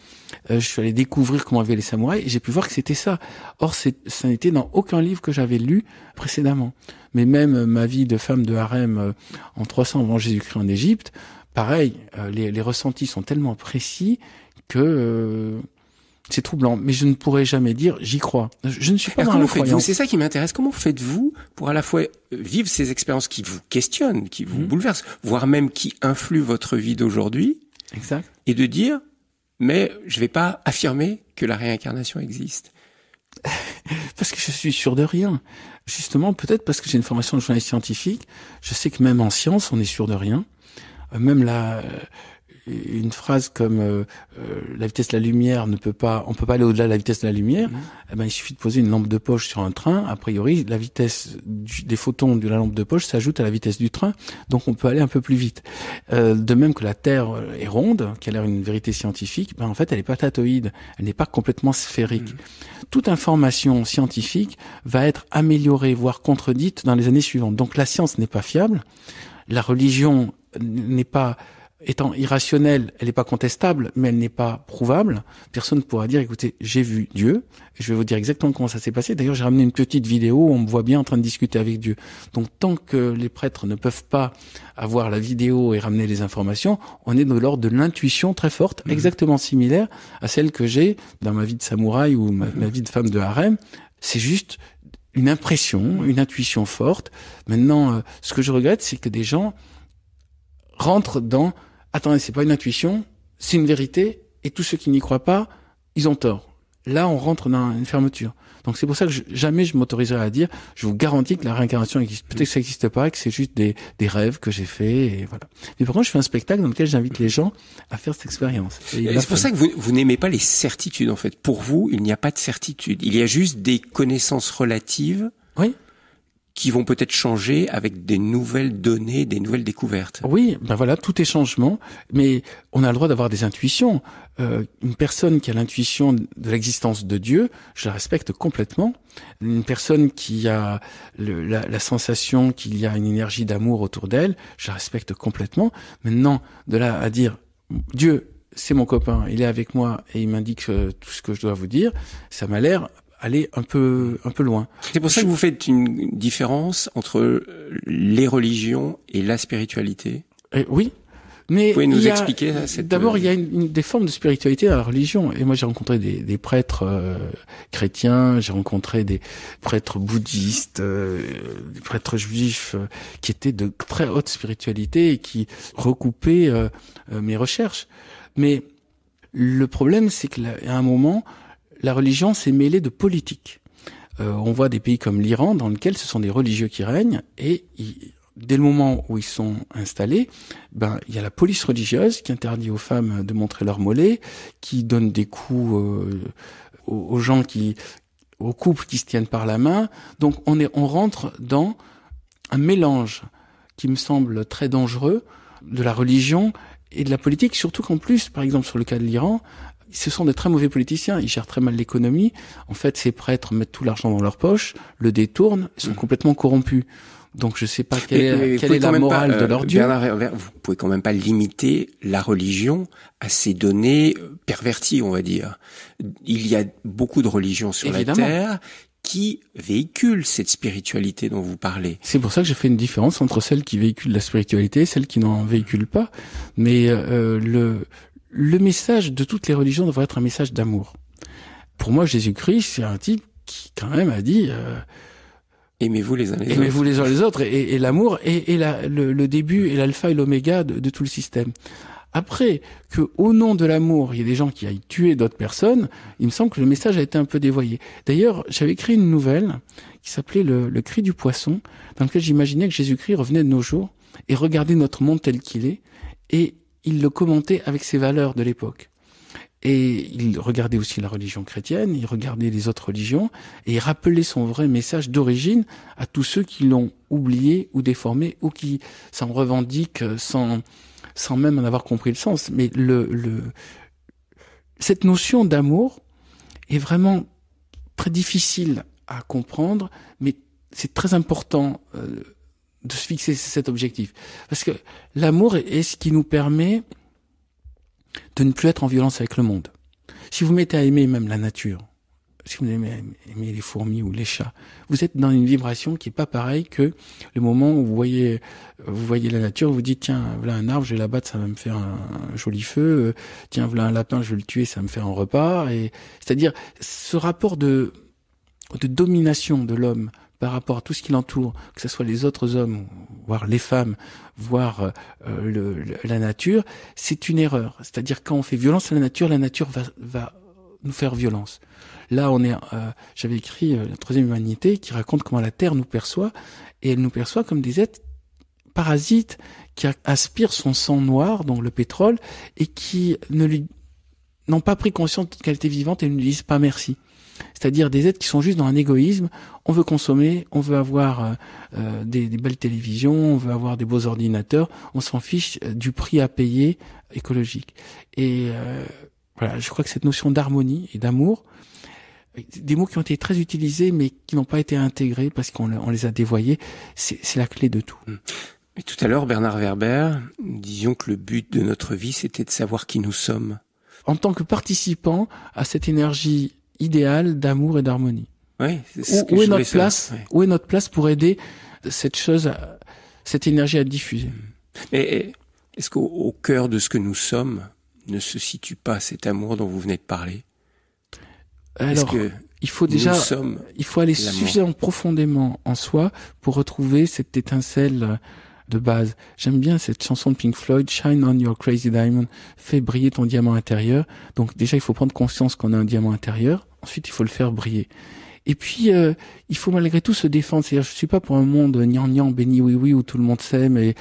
Euh, je suis allé découvrir comment avaient les samouraïs et j'ai pu voir que c'était ça. Or, ça n'était dans aucun livre que j'avais lu précédemment. Mais même euh, ma vie de femme de harem euh, en 300 avant Jésus-Christ en Égypte, pareil, les, les, ressentis sont tellement précis que c'est troublant, mais je ne pourrais jamais dire j'y crois. Je ne suis pas dans comment faites C'est ça qui m'intéresse. Comment faites-vous pour à la fois euh, vivre ces expériences qui vous questionnent, qui vous mhm. bouleversent, voire même qui influent votre vie d'aujourd'hui Exact. Et de dire mais je ne vais pas affirmer que la réincarnation existe. parce que je suis sûr de rien. Justement, peut-être parce que j'ai une formation de journaliste scientifique, je sais que même en science, on est sûr de rien. Euh, même la, euh, une phrase comme euh, euh, la vitesse de la lumière ne peut pas, on peut pas aller au-delà de la vitesse de la lumière, mm-hmm. eh ben, il suffit de poser une lampe de poche sur un train. A priori, la vitesse des photons de la lampe de poche s'ajoute à la vitesse du train, donc on peut aller un peu plus vite. Euh, de même que la Terre est ronde, qui a l'air une vérité scientifique, ben, en fait, elle est pas tatoïde, elle n'est pas complètement sphérique. Mm-hmm. Toute information scientifique va être améliorée, voire contredite dans les années suivantes. Donc la science n'est pas fiable, la religion n'est pas étant irrationnelle, elle n'est pas contestable, mais elle n'est pas prouvable. Personne ne pourra dire, écoutez, j'ai vu Dieu, je vais vous dire exactement comment ça s'est passé. D'ailleurs, j'ai ramené une petite vidéo où on me voit bien en train de discuter avec Dieu. Donc, tant que les prêtres ne peuvent pas avoir la vidéo et ramener les informations, on est de l'ordre de l'intuition très forte, mhm. exactement similaire à celle que j'ai dans ma vie de samouraï ou ma, mhm. ma vie de femme de harem. C'est juste une impression, une intuition forte. Maintenant, euh, ce que je regrette, c'est que des gens rentre dans attendez, c'est pas une intuition, c'est une vérité, et tous ceux qui n'y croient pas, ils ont tort. Là, on rentre dans une fermeture. Donc c'est pour ça que jamais je m'autoriserai à dire, je vous garantis que la réincarnation existe. Peut-être que ça n'existe pas, que c'est juste des, des, rêves que j'ai faits, voilà. Mais par contre, je fais un spectacle dans lequel j'invite les gens à faire cette expérience. C'est pour ça que vous, vous n'aimez pas les certitudes, en fait. Pour vous, il n'y a pas de certitude. Il y a juste des connaissances relatives. Oui qui vont peut-être changer avec des nouvelles données, des nouvelles découvertes. Oui, ben voilà, tout est changement, mais on a le droit d'avoir des intuitions. Euh, une personne qui a l'intuition de l'existence de Dieu, je la respecte complètement. Une personne qui a la, la, sensation qu'il y a une énergie d'amour autour d'elle, je la respecte complètement. Maintenant, de là à dire Dieu, c'est mon copain, il est avec moi et il m'indique euh, tout ce que je dois vous dire, ça m'a l'air aller un peu un peu loin. C'est pour ça que vous faites une différence entre euh, les religions et la spiritualité. Eh, oui, mais vous pouvez nous expliquer euh, cette... D'abord, euh, il y a une, des formes de spiritualité à la religion. Et moi, j'ai rencontré des, prêtres chrétiens, j'ai rencontré des prêtres bouddhistes, des prêtres juifs, qui étaient de très haute spiritualité et qui recoupaient mes recherches. Mais le problème, c'est qu'à un moment, la religion s'est mêlée de politique. Euh, on voit des pays comme l'Iran dans lequel ce sont des religieux qui règnent et dès le moment où ils sont installés, ben il y a la police religieuse qui interdit aux femmes de montrer leurs mollets, qui donne des coups euh, aux, gens qui aux couples qui se tiennent par la main. Donc on est on rentre dans un mélange qui me semble très dangereux de la religion et de la politique, surtout qu'en plus, par exemple sur le cas de l'Iran, ce sont des très mauvais politiciens. Ils gèrent très mal l'économie. En fait, ces prêtres mettent tout l'argent dans leur poche, le détournent, ils sont mm. complètement corrompus. Donc je ne sais pas quelle, est la morale de euh, leur Dieu. vous pouvez quand même pas limiter la religion à ces données euh, perverties, on va dire. Il y a beaucoup de religions sur la terre qui véhiculent cette spiritualité dont vous parlez. C'est pour ça que j'ai fait une différence entre celles qui véhiculent la spiritualité et celles qui n'en véhiculent pas. Mais euh, le, le message de toutes les religions devrait être un message d'amour. Pour moi, Jésus-Christ, c'est un type qui quand même a dit euh, aimez-vous les uns les autres. Aimez-vous les uns les autres. Et, l'amour est, le, début et l'alpha et l'oméga de, tout le système. Après, que au nom de l'amour, il y ait des gens qui aillent tuer d'autres personnes, il me semble que le message a été un peu dévoyé. D'ailleurs, j'avais écrit une nouvelle qui s'appelait le, cri du poisson, dans laquelle j'imaginais que Jésus-Christ revenait de nos jours et regardait notre monde tel qu'il est, et il le commentait avec ses valeurs de l'époque. Et il regardait aussi la religion chrétienne, il regardait les autres religions, et il rappelait son vrai message d'origine à tous ceux qui l'ont oublié ou déformé ou qui s'en revendiquent sans, sans même en avoir compris le sens. Mais le, le, cette notion d'amour est vraiment très difficile à comprendre, mais c'est très important. Euh, de se fixer cet objectif. Parce que l'amour est ce qui nous permet de ne plus être en violence avec le monde. Si vous mettez à aimer même la nature, si vous aimez, aimer les fourmis ou les chats, vous êtes dans une vibration qui est pas pareille que le moment où vous voyez, vous voyez la nature, vous dites tiens, voilà un arbre, je vais l'abattre, ça va me faire un, joli feu. Euh, tiens, voilà un lapin, je vais le tuer, ça va me fait un repas. Et c'est-à-dire ce rapport de domination de l'homme par rapport à tout ce qui l'entoure, que ce soit les autres hommes, voire les femmes, voire euh, la nature, c'est une erreur. C'est-à-dire quand on fait violence à la nature, la nature va, nous faire violence. Là, on est, euh, j'avais écrit euh, la troisième humanité qui raconte comment la Terre nous perçoit et elle nous perçoit comme des êtres parasites qui aspirent son sang noir, donc le pétrole, et qui ne lui n'ont pas pris conscience qu'elle était vivante et ne lui disent pas merci c'est-à-dire des êtres qui sont juste dans un égoïsme. On veut consommer, on veut avoir euh, euh, des, belles télévisions, on veut avoir des beaux ordinateurs, on s'en fiche euh, du prix à payer écologique. Et voilà, je crois que cette notion d'harmonie et d'amour, des mots qui ont été très utilisés mais qui n'ont pas été intégrés parce qu'on les a dévoyés, c'est la clé de tout. et mm. tout à l'heure, Bernard Werber, nous disions que le but de notre vie, c'était de savoir qui nous sommes. En tant que participant à cette énergie idéal d'amour et d'harmonie. Oui, où, est notre place Où est notre place pour aider cette chose, cette énergie à diffuser Mais mm. est-ce qu'au cœur de ce que nous sommes ne se situe pas cet amour dont vous venez de parler Alors, que il faut déjà, il faut aller suffisamment profondément en soi pour retrouver cette étincelle de base. J'aime bien cette chanson de Pink Floyd, Shine on your crazy diamond, fais briller ton diamant intérieur. Donc déjà, il faut prendre conscience qu'on a un diamant intérieur. Ensuite, il faut le faire briller. Et puis, euh, il faut malgré tout se défendre. C'est-à-dire, je suis pas pour un monde gnangnang, béni oui oui où tout le monde s'aime. mais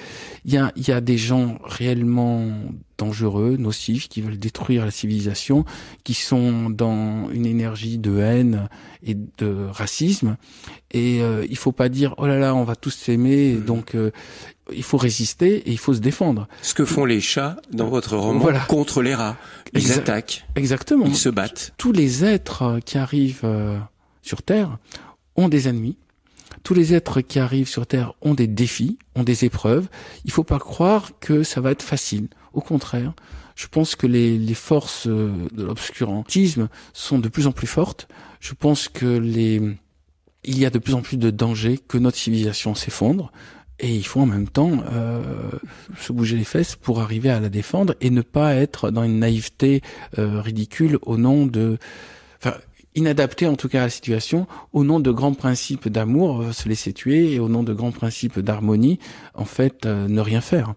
il y a, y a des gens réellement dangereux, nocifs, qui veulent détruire la civilisation, qui sont dans une énergie de haine et de racisme. Et euh, il faut pas dire oh là là, on va tous s'aimer. Mhm. Donc euh, il faut résister et il faut se défendre. Ce que font les chats dans votre roman contre les rats. Ils attaquent. Exactement. Ils se battent. Tous les êtres qui arrivent euh, sur Terre ont des ennemis. Tous les êtres qui arrivent sur Terre ont des défis, ont des épreuves. Il ne faut pas croire que ça va être facile. Au contraire, je pense que les, forces euh, de l'obscurantisme sont de plus en plus fortes. Je pense que les, il y a de plus en plus de dangers, que notre civilisation s'effondre. Et il faut en même temps euh, se bouger les fesses pour arriver à la défendre et ne pas être dans une naïveté euh, ridicule au nom de inadapté en tout cas à la situation, au nom de grands principes d'amour, euh, se laisser tuer, et au nom de grands principes d'harmonie, en fait, euh, ne rien faire.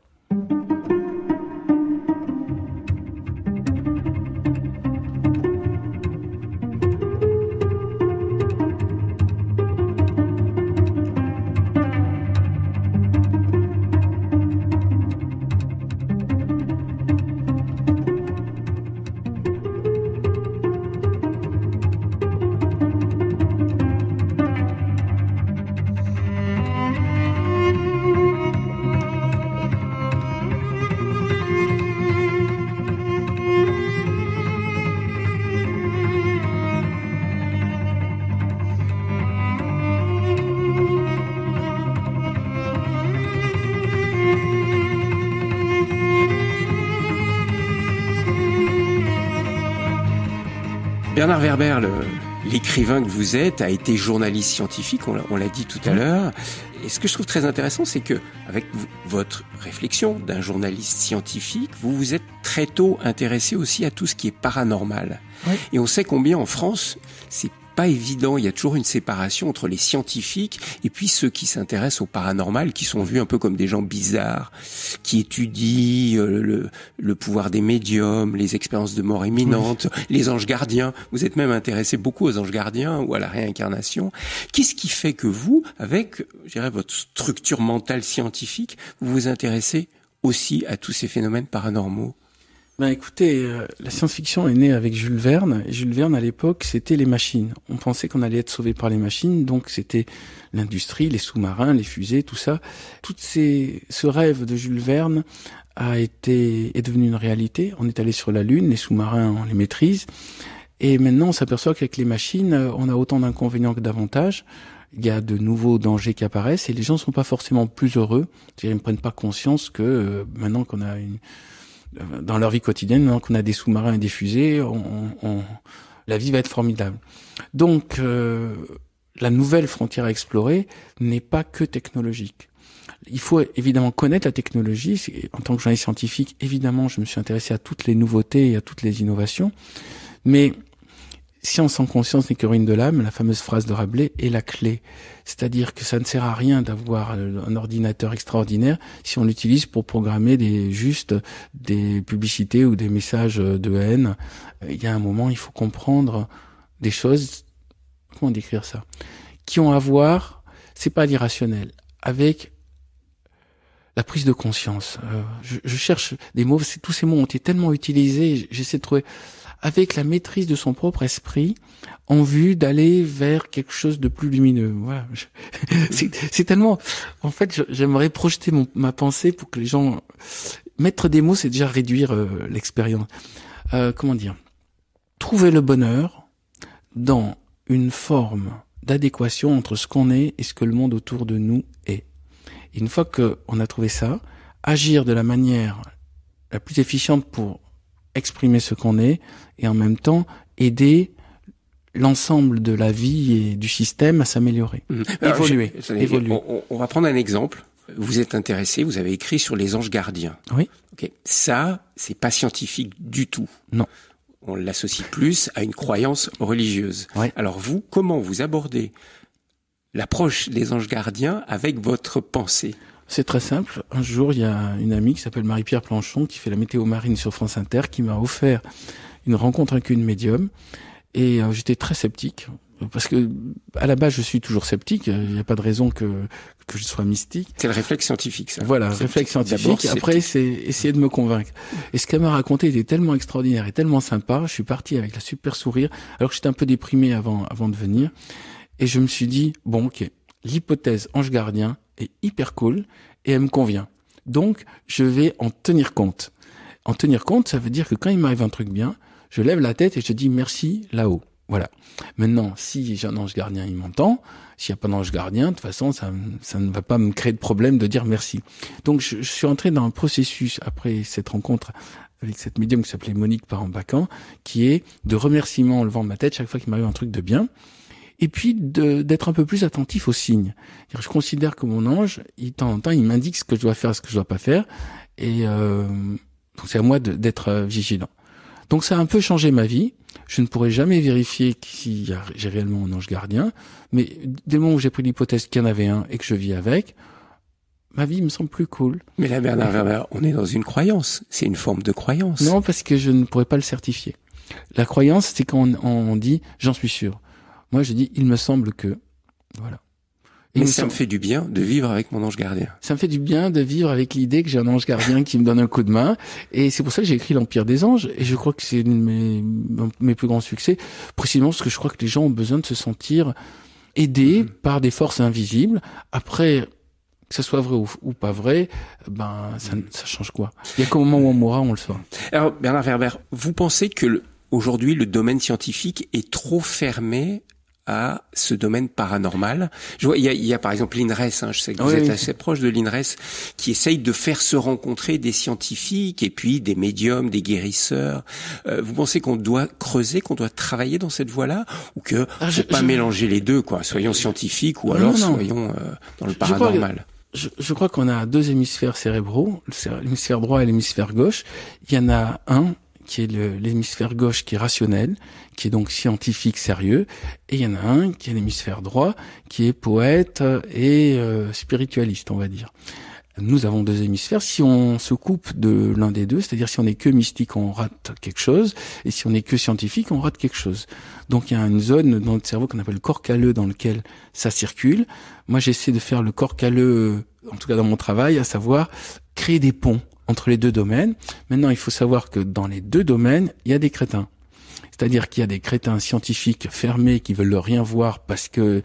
Pierre Werber, l'écrivain que vous êtes, a été journaliste scientifique, on l'a dit tout à l'heure. Et ce que je trouve très intéressant, c'est que, avec votre réflexion d'un journaliste scientifique, vous vous êtes très tôt intéressé aussi à tout ce qui est paranormal. Et on sait combien en France, c'est pas évident. Il y a toujours une séparation entre les scientifiques et puis ceux qui s'intéressent au paranormal, qui sont vus un peu comme des gens bizarres, qui étudient euh, le, pouvoir des médiums, les expériences de mort imminente, les anges gardiens. Vous êtes même intéressé beaucoup aux anges gardiens ou à la réincarnation. Qu'est-ce qui fait que vous, avec, votre structure mentale scientifique, vous vous intéressez aussi à tous ces phénomènes paranormaux ben écoutez, euh, la science-fiction est née avec Jules Verne. Et Jules Verne à l'époque, c'était les machines. On pensait qu'on allait être sauvé par les machines, donc c'était l'industrie, les sous-marins, les fusées, tout ça. Tout ces, ce rêve de Jules Verne a été est devenu une réalité. On est allé sur la Lune, les sous-marins, on les maîtrise. Et maintenant, on s'aperçoit qu'avec les machines, euh, on a autant d'inconvénients que d'avantages. Il y a de nouveaux dangers qui apparaissent et les gens ne sont pas forcément plus heureux. Ils ne prennent pas conscience que euh, maintenant qu'on a une dans leur vie quotidienne, maintenant qu'on a des sous-marins et des fusées, on, la vie va être formidable. Donc, euh, la nouvelle frontière à explorer n'est pas que technologique. Il faut évidemment connaître la technologie. En tant que journaliste scientifique, évidemment, je me suis intéressé à toutes les nouveautés et à toutes les innovations. Mais Science sans conscience n'est que ruine de l'âme, la fameuse phrase de Rabelais, est la clé. C'est-à-dire que ça ne sert à rien d'avoir euh, un ordinateur extraordinaire si on l'utilise pour programmer des, juste des publicités ou des messages euh, de haine. Euh, il y a un moment, il faut comprendre des choses, comment décrire ça, qui ont à voir, c'est pas l'irrationnel, avec la prise de conscience. je, cherche des mots, tous ces mots ont été tellement utilisés, j'essaie de trouver avec la maîtrise de son propre esprit en vue d'aller vers quelque chose de plus lumineux. Voilà. c'est tellement, en fait, j'aimerais projeter ma pensée pour que les gens, mettre des mots, c'est déjà réduire euh, l'expérience. Euh, comment dire? Trouver le bonheur dans une forme d'adéquation entre ce qu'on est et ce que le monde autour de nous est. une fois que on a trouvé ça, agir de la manière la plus efficiente pour exprimer ce qu'on est et en même temps aider l'ensemble de la vie et du système à s'améliorer, mmh. évoluer. On, va prendre un exemple. Vous êtes intéressé, vous avez écrit sur les anges gardiens. Oui. Ok. Ça, c'est pas scientifique du tout. Non. On l'associe plus à une croyance religieuse. Alors vous, comment vous abordez l'approche des anges gardiens avec votre pensée c'est très simple. Un jour, il y a une amie qui s'appelle Marie-Pierre Planchon, qui fait la météo marine sur France Inter, qui m'a offert une rencontre avec une médium. Et euh, j'étais très sceptique. Parce que, à la base, je suis toujours sceptique. Il n'y a pas de raison que, que je sois mystique. C'est le réflexe scientifique, ça. Voilà, réflexe scientifique. après, c'est essayer de me convaincre. Et ce qu'elle m'a raconté était tellement extraordinaire et tellement sympa. Je suis parti avec la super sourire, alors que j'étais un peu déprimé avant, avant de venir. Et je me suis dit, bon, ok, l'hypothèse ange gardien, est hyper cool et elle me convient. Donc, je vais en tenir compte. En tenir compte, ça veut dire que quand il m'arrive un truc bien, je lève la tête et je dis merci là-haut. Voilà. Maintenant, si j'ai un ange gardien, il m'entend. S'il n'y a pas d'ange gardien, de toute façon, ça, ça, ne va pas me créer de problème de dire merci. Donc, je, suis entré dans un processus après cette rencontre avec cette médium qui s'appelait Monique Parambacan, qui est de remerciement en levant ma tête chaque fois qu'il m'arrive un truc de bien et puis d'être un peu plus attentif aux signes. Je considère que mon ange, il, de temps en temps, il m'indique ce que je dois faire, ce que je dois pas faire, et euh, c'est à moi d'être euh, vigilant. Donc ça a un peu changé ma vie. Je ne pourrais jamais vérifier si j'ai réellement un ange gardien, mais dès le moment où j'ai pris l'hypothèse qu'il y en avait un et que je vis avec, ma vie me semble plus cool. Mais là, Bernard euh, on est dans une croyance. C'est une forme de croyance. Non, parce que je ne pourrais pas le certifier. La croyance, c'est quand on, on dit j'en suis sûr. Moi, je dis, il me semble que, voilà. Mais ça me fait du bien de vivre avec mon ange gardien. Ça me fait du bien de vivre avec l'idée que j'ai un ange gardien qui me donne un coup de main. Et c'est pour ça que j'ai écrit L'Empire des anges. Et je crois que c'est mes, mes plus grands succès. Précisément parce que je crois que les gens ont besoin de se sentir aidés mhm. par des forces invisibles. Après, que ce soit vrai ou, pas vrai, ben ça, mhm. change quoi Il y a qu'au moment où on mourra, on le saura. Alors Bernard Werber, vous pensez que aujourd'hui le domaine scientifique est trop fermé à ce domaine paranormal. Je vois, il y a, par exemple l'INRES, hein, je sais que vous êtes assez proche de l'INRES, qui essaye de faire se rencontrer des scientifiques et puis des médiums, des guérisseurs. Euh, vous pensez qu'on doit creuser, qu'on doit travailler dans cette voie-là, ou que ah, je' faut pas mélanger les deux, quoi Soyons scientifiques ou alors soyons euh, dans le paranormal. Je, je crois qu'on a deux hémisphères cérébraux, l'hémisphère droit et l'hémisphère gauche. Il y en a un qui est l'hémisphère gauche qui est rationnel, qui est donc scientifique, sérieux, et il y en a un qui est l'hémisphère droit, qui est poète et euh, spiritualiste, on va dire. Nous avons deux hémisphères. Si on se coupe de l'un des deux, c'est-à-dire si on n'est que mystique, on rate quelque chose, et si on n'est que scientifique, on rate quelque chose. Donc il y a une zone dans notre cerveau qu'on appelle le corps calleux dans lequel ça circule. Moi, j'essaie de faire le corps calleux, en tout cas dans mon travail, à savoir créer des ponts entre les deux domaines. Maintenant, il faut savoir que dans les deux domaines, il y a des crétins. C'est-à-dire qu'il y a des crétins scientifiques fermés qui veulent rien voir parce que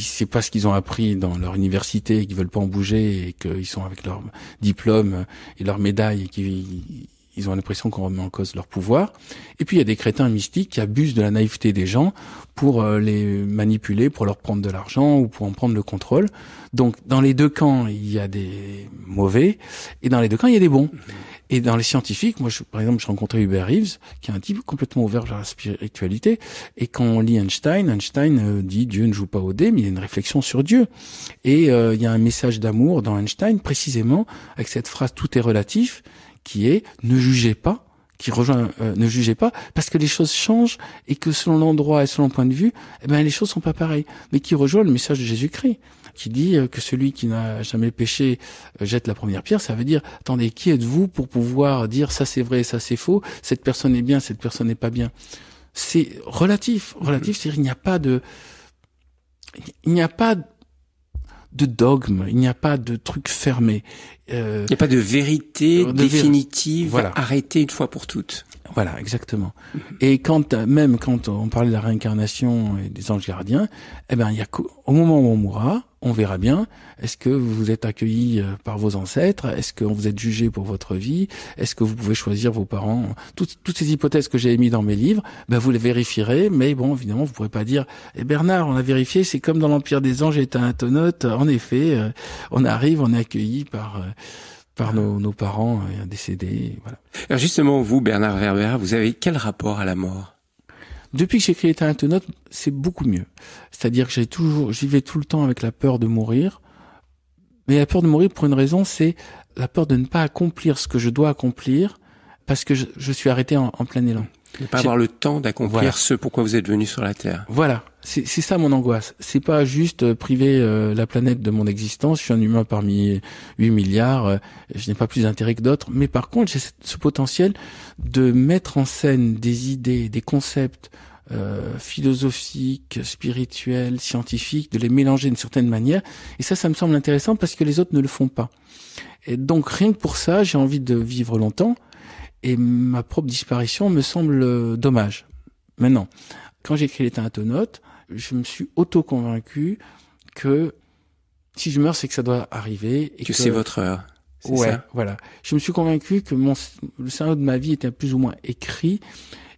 c'est pas ce qu'ils ont appris dans leur université et qu'ils veulent pas en bouger et qu'ils sont avec leur diplôme et leur médaille et qui ils ont l'impression qu'on remet en cause leur pouvoir. Et puis il y a des crétins mystiques qui abusent de la naïveté des gens pour euh, les manipuler, pour leur prendre de l'argent ou pour en prendre le contrôle. Donc dans les deux camps, il y a des mauvais et dans les deux camps, il y a des bons. Mhm. Et dans les scientifiques, moi, je, par exemple, j'ai rencontré Hubert Reeves, qui est un type complètement ouvert vers la spiritualité. Et quand on lit Einstein, Einstein euh, dit Dieu ne joue pas au dé, mais il y a une réflexion sur Dieu. Et euh, il y a un message d'amour dans Einstein, précisément, avec cette phrase tout est relatif qui est ne jugez pas, qui rejoint euh, ne jugez pas, parce que les choses changent et que selon l'endroit et selon le point de vue, eh ben les choses sont pas pareilles, mais qui rejoint le message de Jésus-Christ qui dit euh, que celui qui n'a jamais péché euh, jette la première pierre, ça veut dire attendez, qui êtes-vous pour pouvoir dire ça c'est vrai, ça c'est faux, cette personne est bien, cette personne n'est pas bien. C'est relatif, relatif, mm. c'est-à-dire il n'y a pas de il n'y a pas de dogme, il n'y a pas de truc fermé. Euh, il n'y a pas de vérité définitive arrêtée une fois pour toutes. Voilà, exactement. Et quand euh, même quand on parle de la réincarnation et des anges gardiens, eh ben il y a au moment où on mourra, on verra bien. Est-ce que vous êtes accueilli euh, par vos ancêtres Est-ce que vous êtes jugé pour votre vie Est-ce que vous pouvez choisir vos parents toutes, ces hypothèses que j'ai émises dans mes livres, ben vous les vérifierez, mais bon, évidemment, vous pourrez pas dire eh Bernard, on a vérifié, c'est comme dans l'Empire des Anges un tonote. En effet, euh, on arrive, on est accueilli par euh, par nos, parents décédés. Voilà. Alors justement, vous, Bernard Verbera, vous avez quel rapport à la mort depuis que j'ai créé Internet Note, c'est beaucoup mieux. C'est-à-dire que j'ai toujours, j'y vais tout le temps avec la peur de mourir. Mais la peur de mourir pour une raison, c'est la peur de ne pas accomplir ce que je dois accomplir parce que je, suis arrêté en, plein élan. Ne pas avoir le temps d'accomplir ce pourquoi vous êtes venu sur la Terre. Voilà. C'est ça mon angoisse. C'est pas juste euh, priver euh, la planète de mon existence. Je suis un humain parmi 8 milliards. Euh, je n'ai pas plus d'intérêt que d'autres. Mais par contre, j'ai ce potentiel de mettre en scène des idées, des concepts philosophiques, spirituels, scientifiques, de les mélanger d'une certaine manière. Et ça, ça me semble intéressant parce que les autres ne le font pas. Et donc rien que pour ça, j'ai envie de vivre longtemps. Et ma propre disparition me semble dommage. Maintenant, quand j'écris écrit les Thanatonautes, je me suis auto-convaincu que si je meurs, c'est que ça doit arriver. Et que, c'est votre heure. Ouais, voilà. Je me suis convaincu que mon, le scénario de ma vie était plus ou moins écrit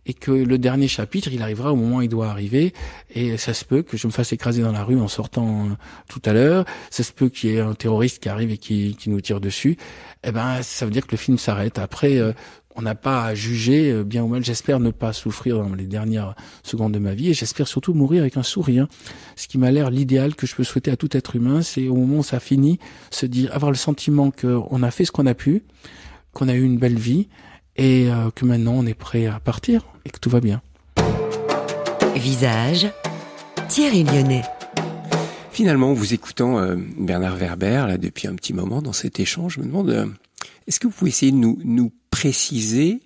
et que le dernier chapitre, il arrivera au moment où il doit arriver. Et ça se peut que je me fasse écraser dans la rue en sortant euh, tout à l'heure. Ça se peut qu'il y ait un terroriste qui arrive et qui, qui nous tire dessus. Eh ben, ça veut dire que le film s'arrête. Après, euh, on n'a pas à juger euh, bien ou mal. J'espère ne pas souffrir dans les dernières secondes de ma vie et j'espère surtout mourir avec un sourire. Ce qui m'a l'air l'idéal que je peux souhaiter à tout être humain, c'est au moment où ça finit, se dire, avoir le sentiment qu'on a fait ce qu'on a pu, qu'on a eu une belle vie et euh, que maintenant on est prêt à partir et que tout va bien. Visage, Thierry Lyonnais. Finalement, en vous écoutant euh, Bernard Werber là depuis un petit moment dans cet échange, je me demande est-ce que vous pouvez essayer de nous, nous préciser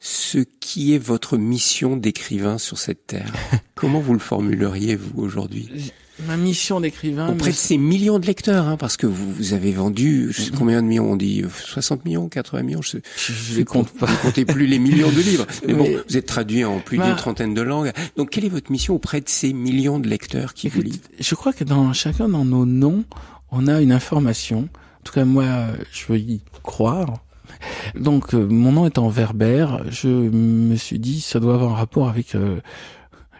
ce qui est votre mission d'écrivain sur cette terre. Comment vous le formuleriez, vous, aujourd'hui Ma mission d'écrivain... Auprès de ces millions de lecteurs, hein, parce que vous, avez vendu, je sais mm-hmm. combien de millions on dit, 60 euh, millions, 80 millions, je ne compte pas. compter plus les millions de livres. Mais, bon, vous êtes traduit en plus d'une trentaine de langues. Donc, quelle est votre mission auprès de ces millions de lecteurs qui vous lisent Je crois que dans chacun dans nos noms, on a une information. En tout cas, moi, je veux y croire donc euh, mon nom est en verbère, je me suis dit ça doit avoir un rapport avec euh,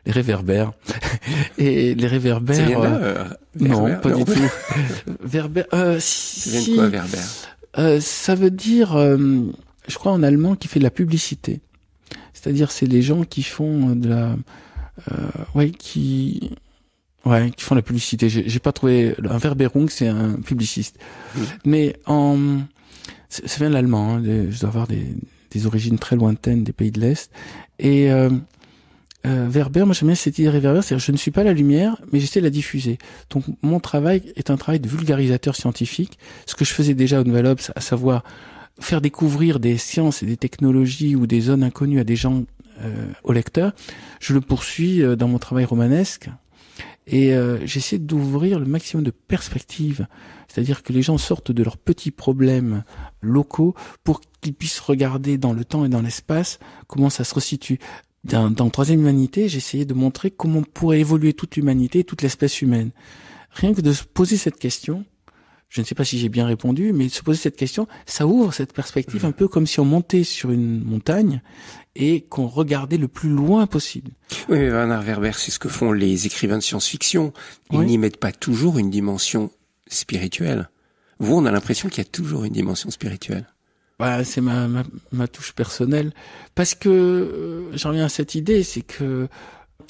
les réverbères. Et les réverbères... Euh, non, pas du tout. verbère... ça Ça veut dire, je crois en allemand, qui fait de la publicité. C'est-à-dire c'est les gens qui font de la... ouais, qui... Ouais, qui font la publicité. J'ai pas trouvé un Verberung, c'est un publiciste. Mmh. Mais en ça vient de l'allemand, hein, je dois avoir des, des, origines très lointaines des pays de l'Est. Et euh, euh moi j'aime bien cette idée Verber, c'est-à-dire je ne suis pas la lumière, mais j'essaie de la diffuser. Donc mon travail est un travail de vulgarisateur scientifique, ce que je faisais déjà au Nouvel Obs, à savoir faire découvrir des sciences et des technologies ou des zones inconnues à des gens, euh, aux lecteurs, je le poursuis euh, dans mon travail romanesque, et euh, j'essaie d'ouvrir le maximum de perspectives, c'est-à-dire que les gens sortent de leurs petits problèmes locaux pour qu'ils puissent regarder dans le temps et dans l'espace comment ça se resitue. Dans, dans Troisième Humanité, j'essayais de montrer comment pourrait évoluer toute l'humanité, toute l'espèce humaine. Rien que de se poser cette question, je ne sais pas si j'ai bien répondu, mais de se poser cette question, ça ouvre cette perspective mmh. un peu comme si on montait sur une montagne et qu'on regardait le plus loin possible. Oui, mais Werber, c'est ce que font les écrivains de science-fiction. Ils n'y mettent pas toujours une dimension spirituelle. Vous, on a l'impression qu'il y a toujours une dimension spirituelle. Voilà, bah, c'est ma, touche personnelle. Parce que, euh, j'en reviens à cette idée, c'est que,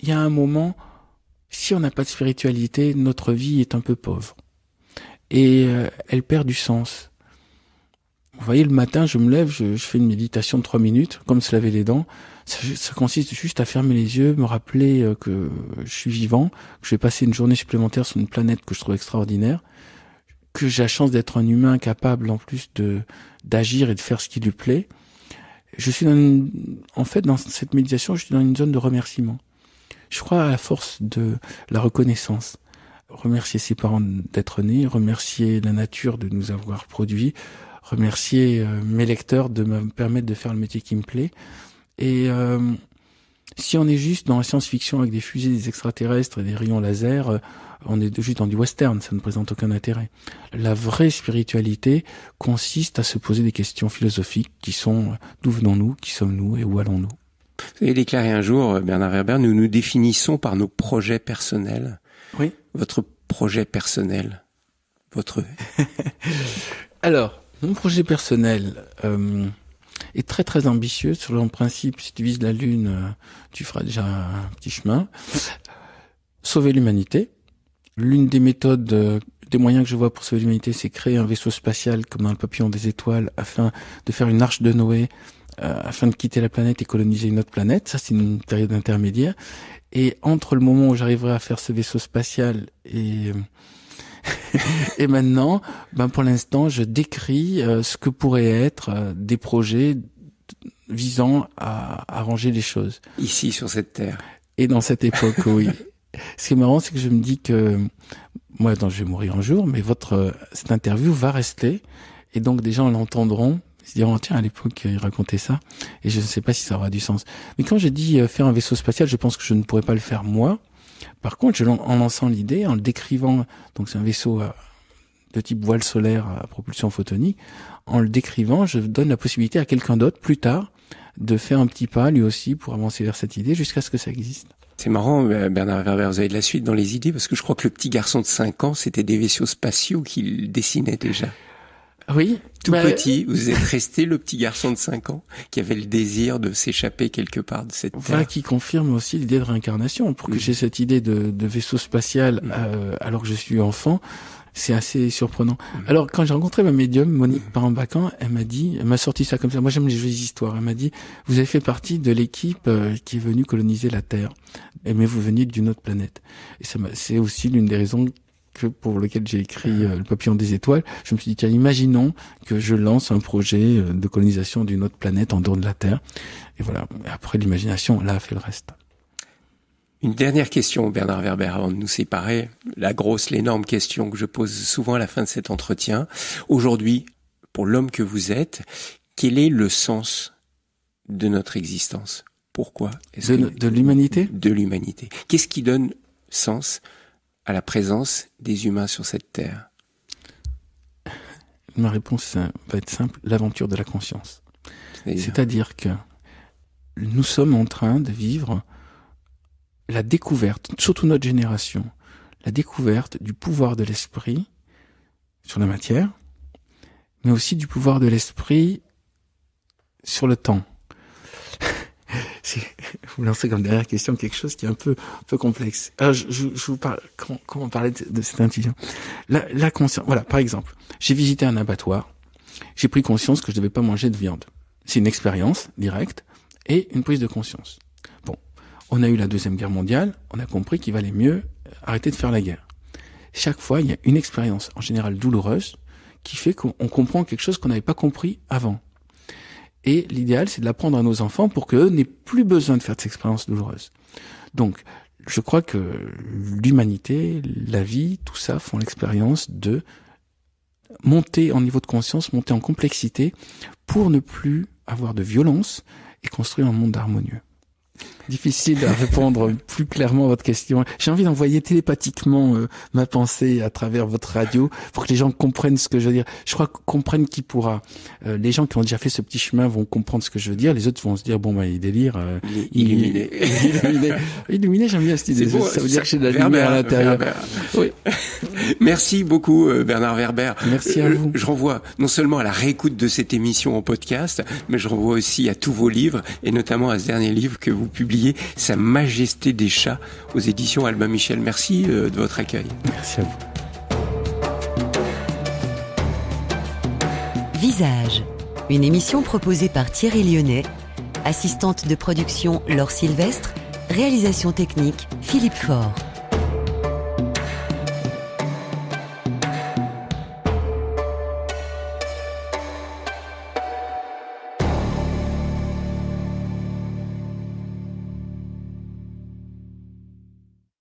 il y a un moment, si on n'a pas de spiritualité, notre vie est un peu pauvre. Et euh, elle perd du sens. Vous voyez, le matin, je me lève, je, fais une méditation de trois minutes, comme se laver les dents. Ça, consiste juste à fermer les yeux, me rappeler euh, que je suis vivant, que je vais passer une journée supplémentaire sur une planète que je trouve extraordinaire, que j'ai la chance d'être un humain capable en plus de d'agir et de faire ce qui lui plaît. Je suis dans en fait dans cette méditation, je suis dans une zone de remerciement. Je crois à la force de la reconnaissance remercier ses parents d'être nés, remercier la nature de nous avoir produits, remercier euh, mes lecteurs de me permettre de faire le métier qui me plaît. Et euh, si on est juste dans la science-fiction avec des fusées, des extraterrestres et des rayons laser, euh, on est juste dans du western, ça ne présente aucun intérêt. La vraie spiritualité consiste à se poser des questions philosophiques qui sont d'où venons-nous, qui sommes-nous et où allons-nous. Vous avez déclaré un jour, Bernard Werber, nous nous définissons par nos projets personnels. Oui. Votre projet personnel. Votre. Alors, mon projet personnel euh, est très très ambitieux. Sur le principe, si tu vises la Lune, euh, tu feras déjà un petit chemin. Sauver l'humanité. L'une des méthodes, euh, des moyens que je vois pour sauver l'humanité, c'est créer un vaisseau spatial comme dans le papillon des étoiles afin de faire une arche de Noé. afin de quitter la planète et coloniser une autre planète, ça c'est une période intermédiaire. Et entre le moment où j'arriverai à faire ce vaisseau spatial et et maintenant, ben pour l'instant, je décris euh, ce que pourraient être euh, des projets visant à arranger les choses. Ici, sur cette terre. Et dans cette époque, oui. Ce qui est marrant, c'est que je me dis que moi, donc je vais mourir un jour, mais votre euh, cette interview va rester, et donc des gens l'entendront. Ils se diront, tiens, à l'époque, il racontait ça, et je ne sais pas si ça aura du sens. Mais quand j'ai dit faire un vaisseau spatial, je pense que je ne pourrais pas le faire moi, par contre, je, en lançant l'idée, en le décrivant, donc c'est un vaisseau euh, de type voile solaire à propulsion photonique, en le décrivant, je donne la possibilité à quelqu'un d'autre, plus tard, de faire un petit pas lui aussi pour avancer vers cette idée jusqu'à ce que ça existe. C'est marrant, euh, Bernard Werber, vous avez de la suite dans les idées, parce que je crois que le petit garçon de 5 ans, c'était des vaisseaux spatiaux qu'il dessinait déjà. Oui. Tout bah, petit, vous êtes resté le petit garçon de 5 ans qui avait le désir de s'échapper quelque part de cette Terre. qui confirme aussi l'idée de réincarnation. Pour que mm. j'ai cette idée de, vaisseau spatial mm. euh, alors que je suis enfant, c'est assez surprenant. Mm. Alors quand j'ai rencontré ma médium Monique Parambacan, elle m'a dit, elle m'a sorti ça comme ça. Moi j'aime les jolies histoires. Elle m'a dit, vous avez fait partie de l'équipe euh, qui est venue coloniser la Terre, mais vous venez d'une autre planète. Et c'est aussi l'une des raisons que pour lequel j'ai écrit euh, Le papillon des étoiles, je me suis dit, tiens, imaginons que je lance un projet euh, de colonisation d'une autre planète en dehors de la Terre. Et voilà, après l'imagination, là, a fait le reste. Une dernière question, Bernard Werber, avant de nous séparer. La grosse, l'énorme question que je pose souvent à la fin de cet entretien. Aujourd'hui, pour l'homme que vous êtes, quel est le sens de notre existence Pourquoi de l'humanité De l'humanité. Qu'est-ce qui donne sens à la présence des humains sur cette terre Ma réponse va être simple, l'aventure de la conscience. C'est-à-dire que nous sommes en train de vivre la découverte, surtout notre génération, la découverte du pouvoir de l'esprit sur la matière, mais aussi du pouvoir de l'esprit sur le temps vous lancez comme dernière question quelque chose qui est un peu, un peu complexe. Alors, euh, je, je, vous parle, comment, parler de, cette intuition la, la conscience, voilà, par exemple, j'ai visité un abattoir, j'ai pris conscience que je ne devais pas manger de viande. C'est une expérience directe et une prise de conscience. Bon, on a eu la Deuxième Guerre mondiale, on a compris qu'il valait mieux euh, arrêter de faire la guerre. Chaque fois, il y a une expérience, en général douloureuse, qui fait qu'on comprend quelque chose qu'on n'avait pas compris avant. Et l'idéal, c'est de l'apprendre à nos enfants pour qu'eux n'aient plus besoin de faire cette expérience expériences douloureuses. Donc, je crois que l'humanité, la vie, tout ça font l'expérience de monter en niveau de conscience, monter en complexité pour ne plus avoir de violence et construire un monde harmonieux difficile à répondre plus clairement à votre question. J'ai envie d'envoyer télépathiquement euh, ma pensée à travers votre radio pour que les gens comprennent ce que je veux dire. Je crois qu'on comprennent qui pourra. Euh, les gens qui ont déjà fait ce petit chemin vont comprendre ce que je veux dire. Les autres vont se dire bon bah il délire. Euh, il, illuminé. illuminé. j'aime bien cette idée. ça veut dire que j'ai de la lumière à l'intérieur. Oui. Merci beaucoup Bernard Werber. Merci à vous. Je renvoie non seulement à la réécoute de cette émission en podcast, mais je renvoie aussi à tous vos livres et notamment à ce dernier livre que vous publiez sa Majesté des chats aux éditions Albin Michel. Merci euh, de votre accueil. Merci à vous. Visage, une émission proposée par Thierry Lyonnais, assistante de production Laure Sylvestre, réalisation technique Philippe Faure.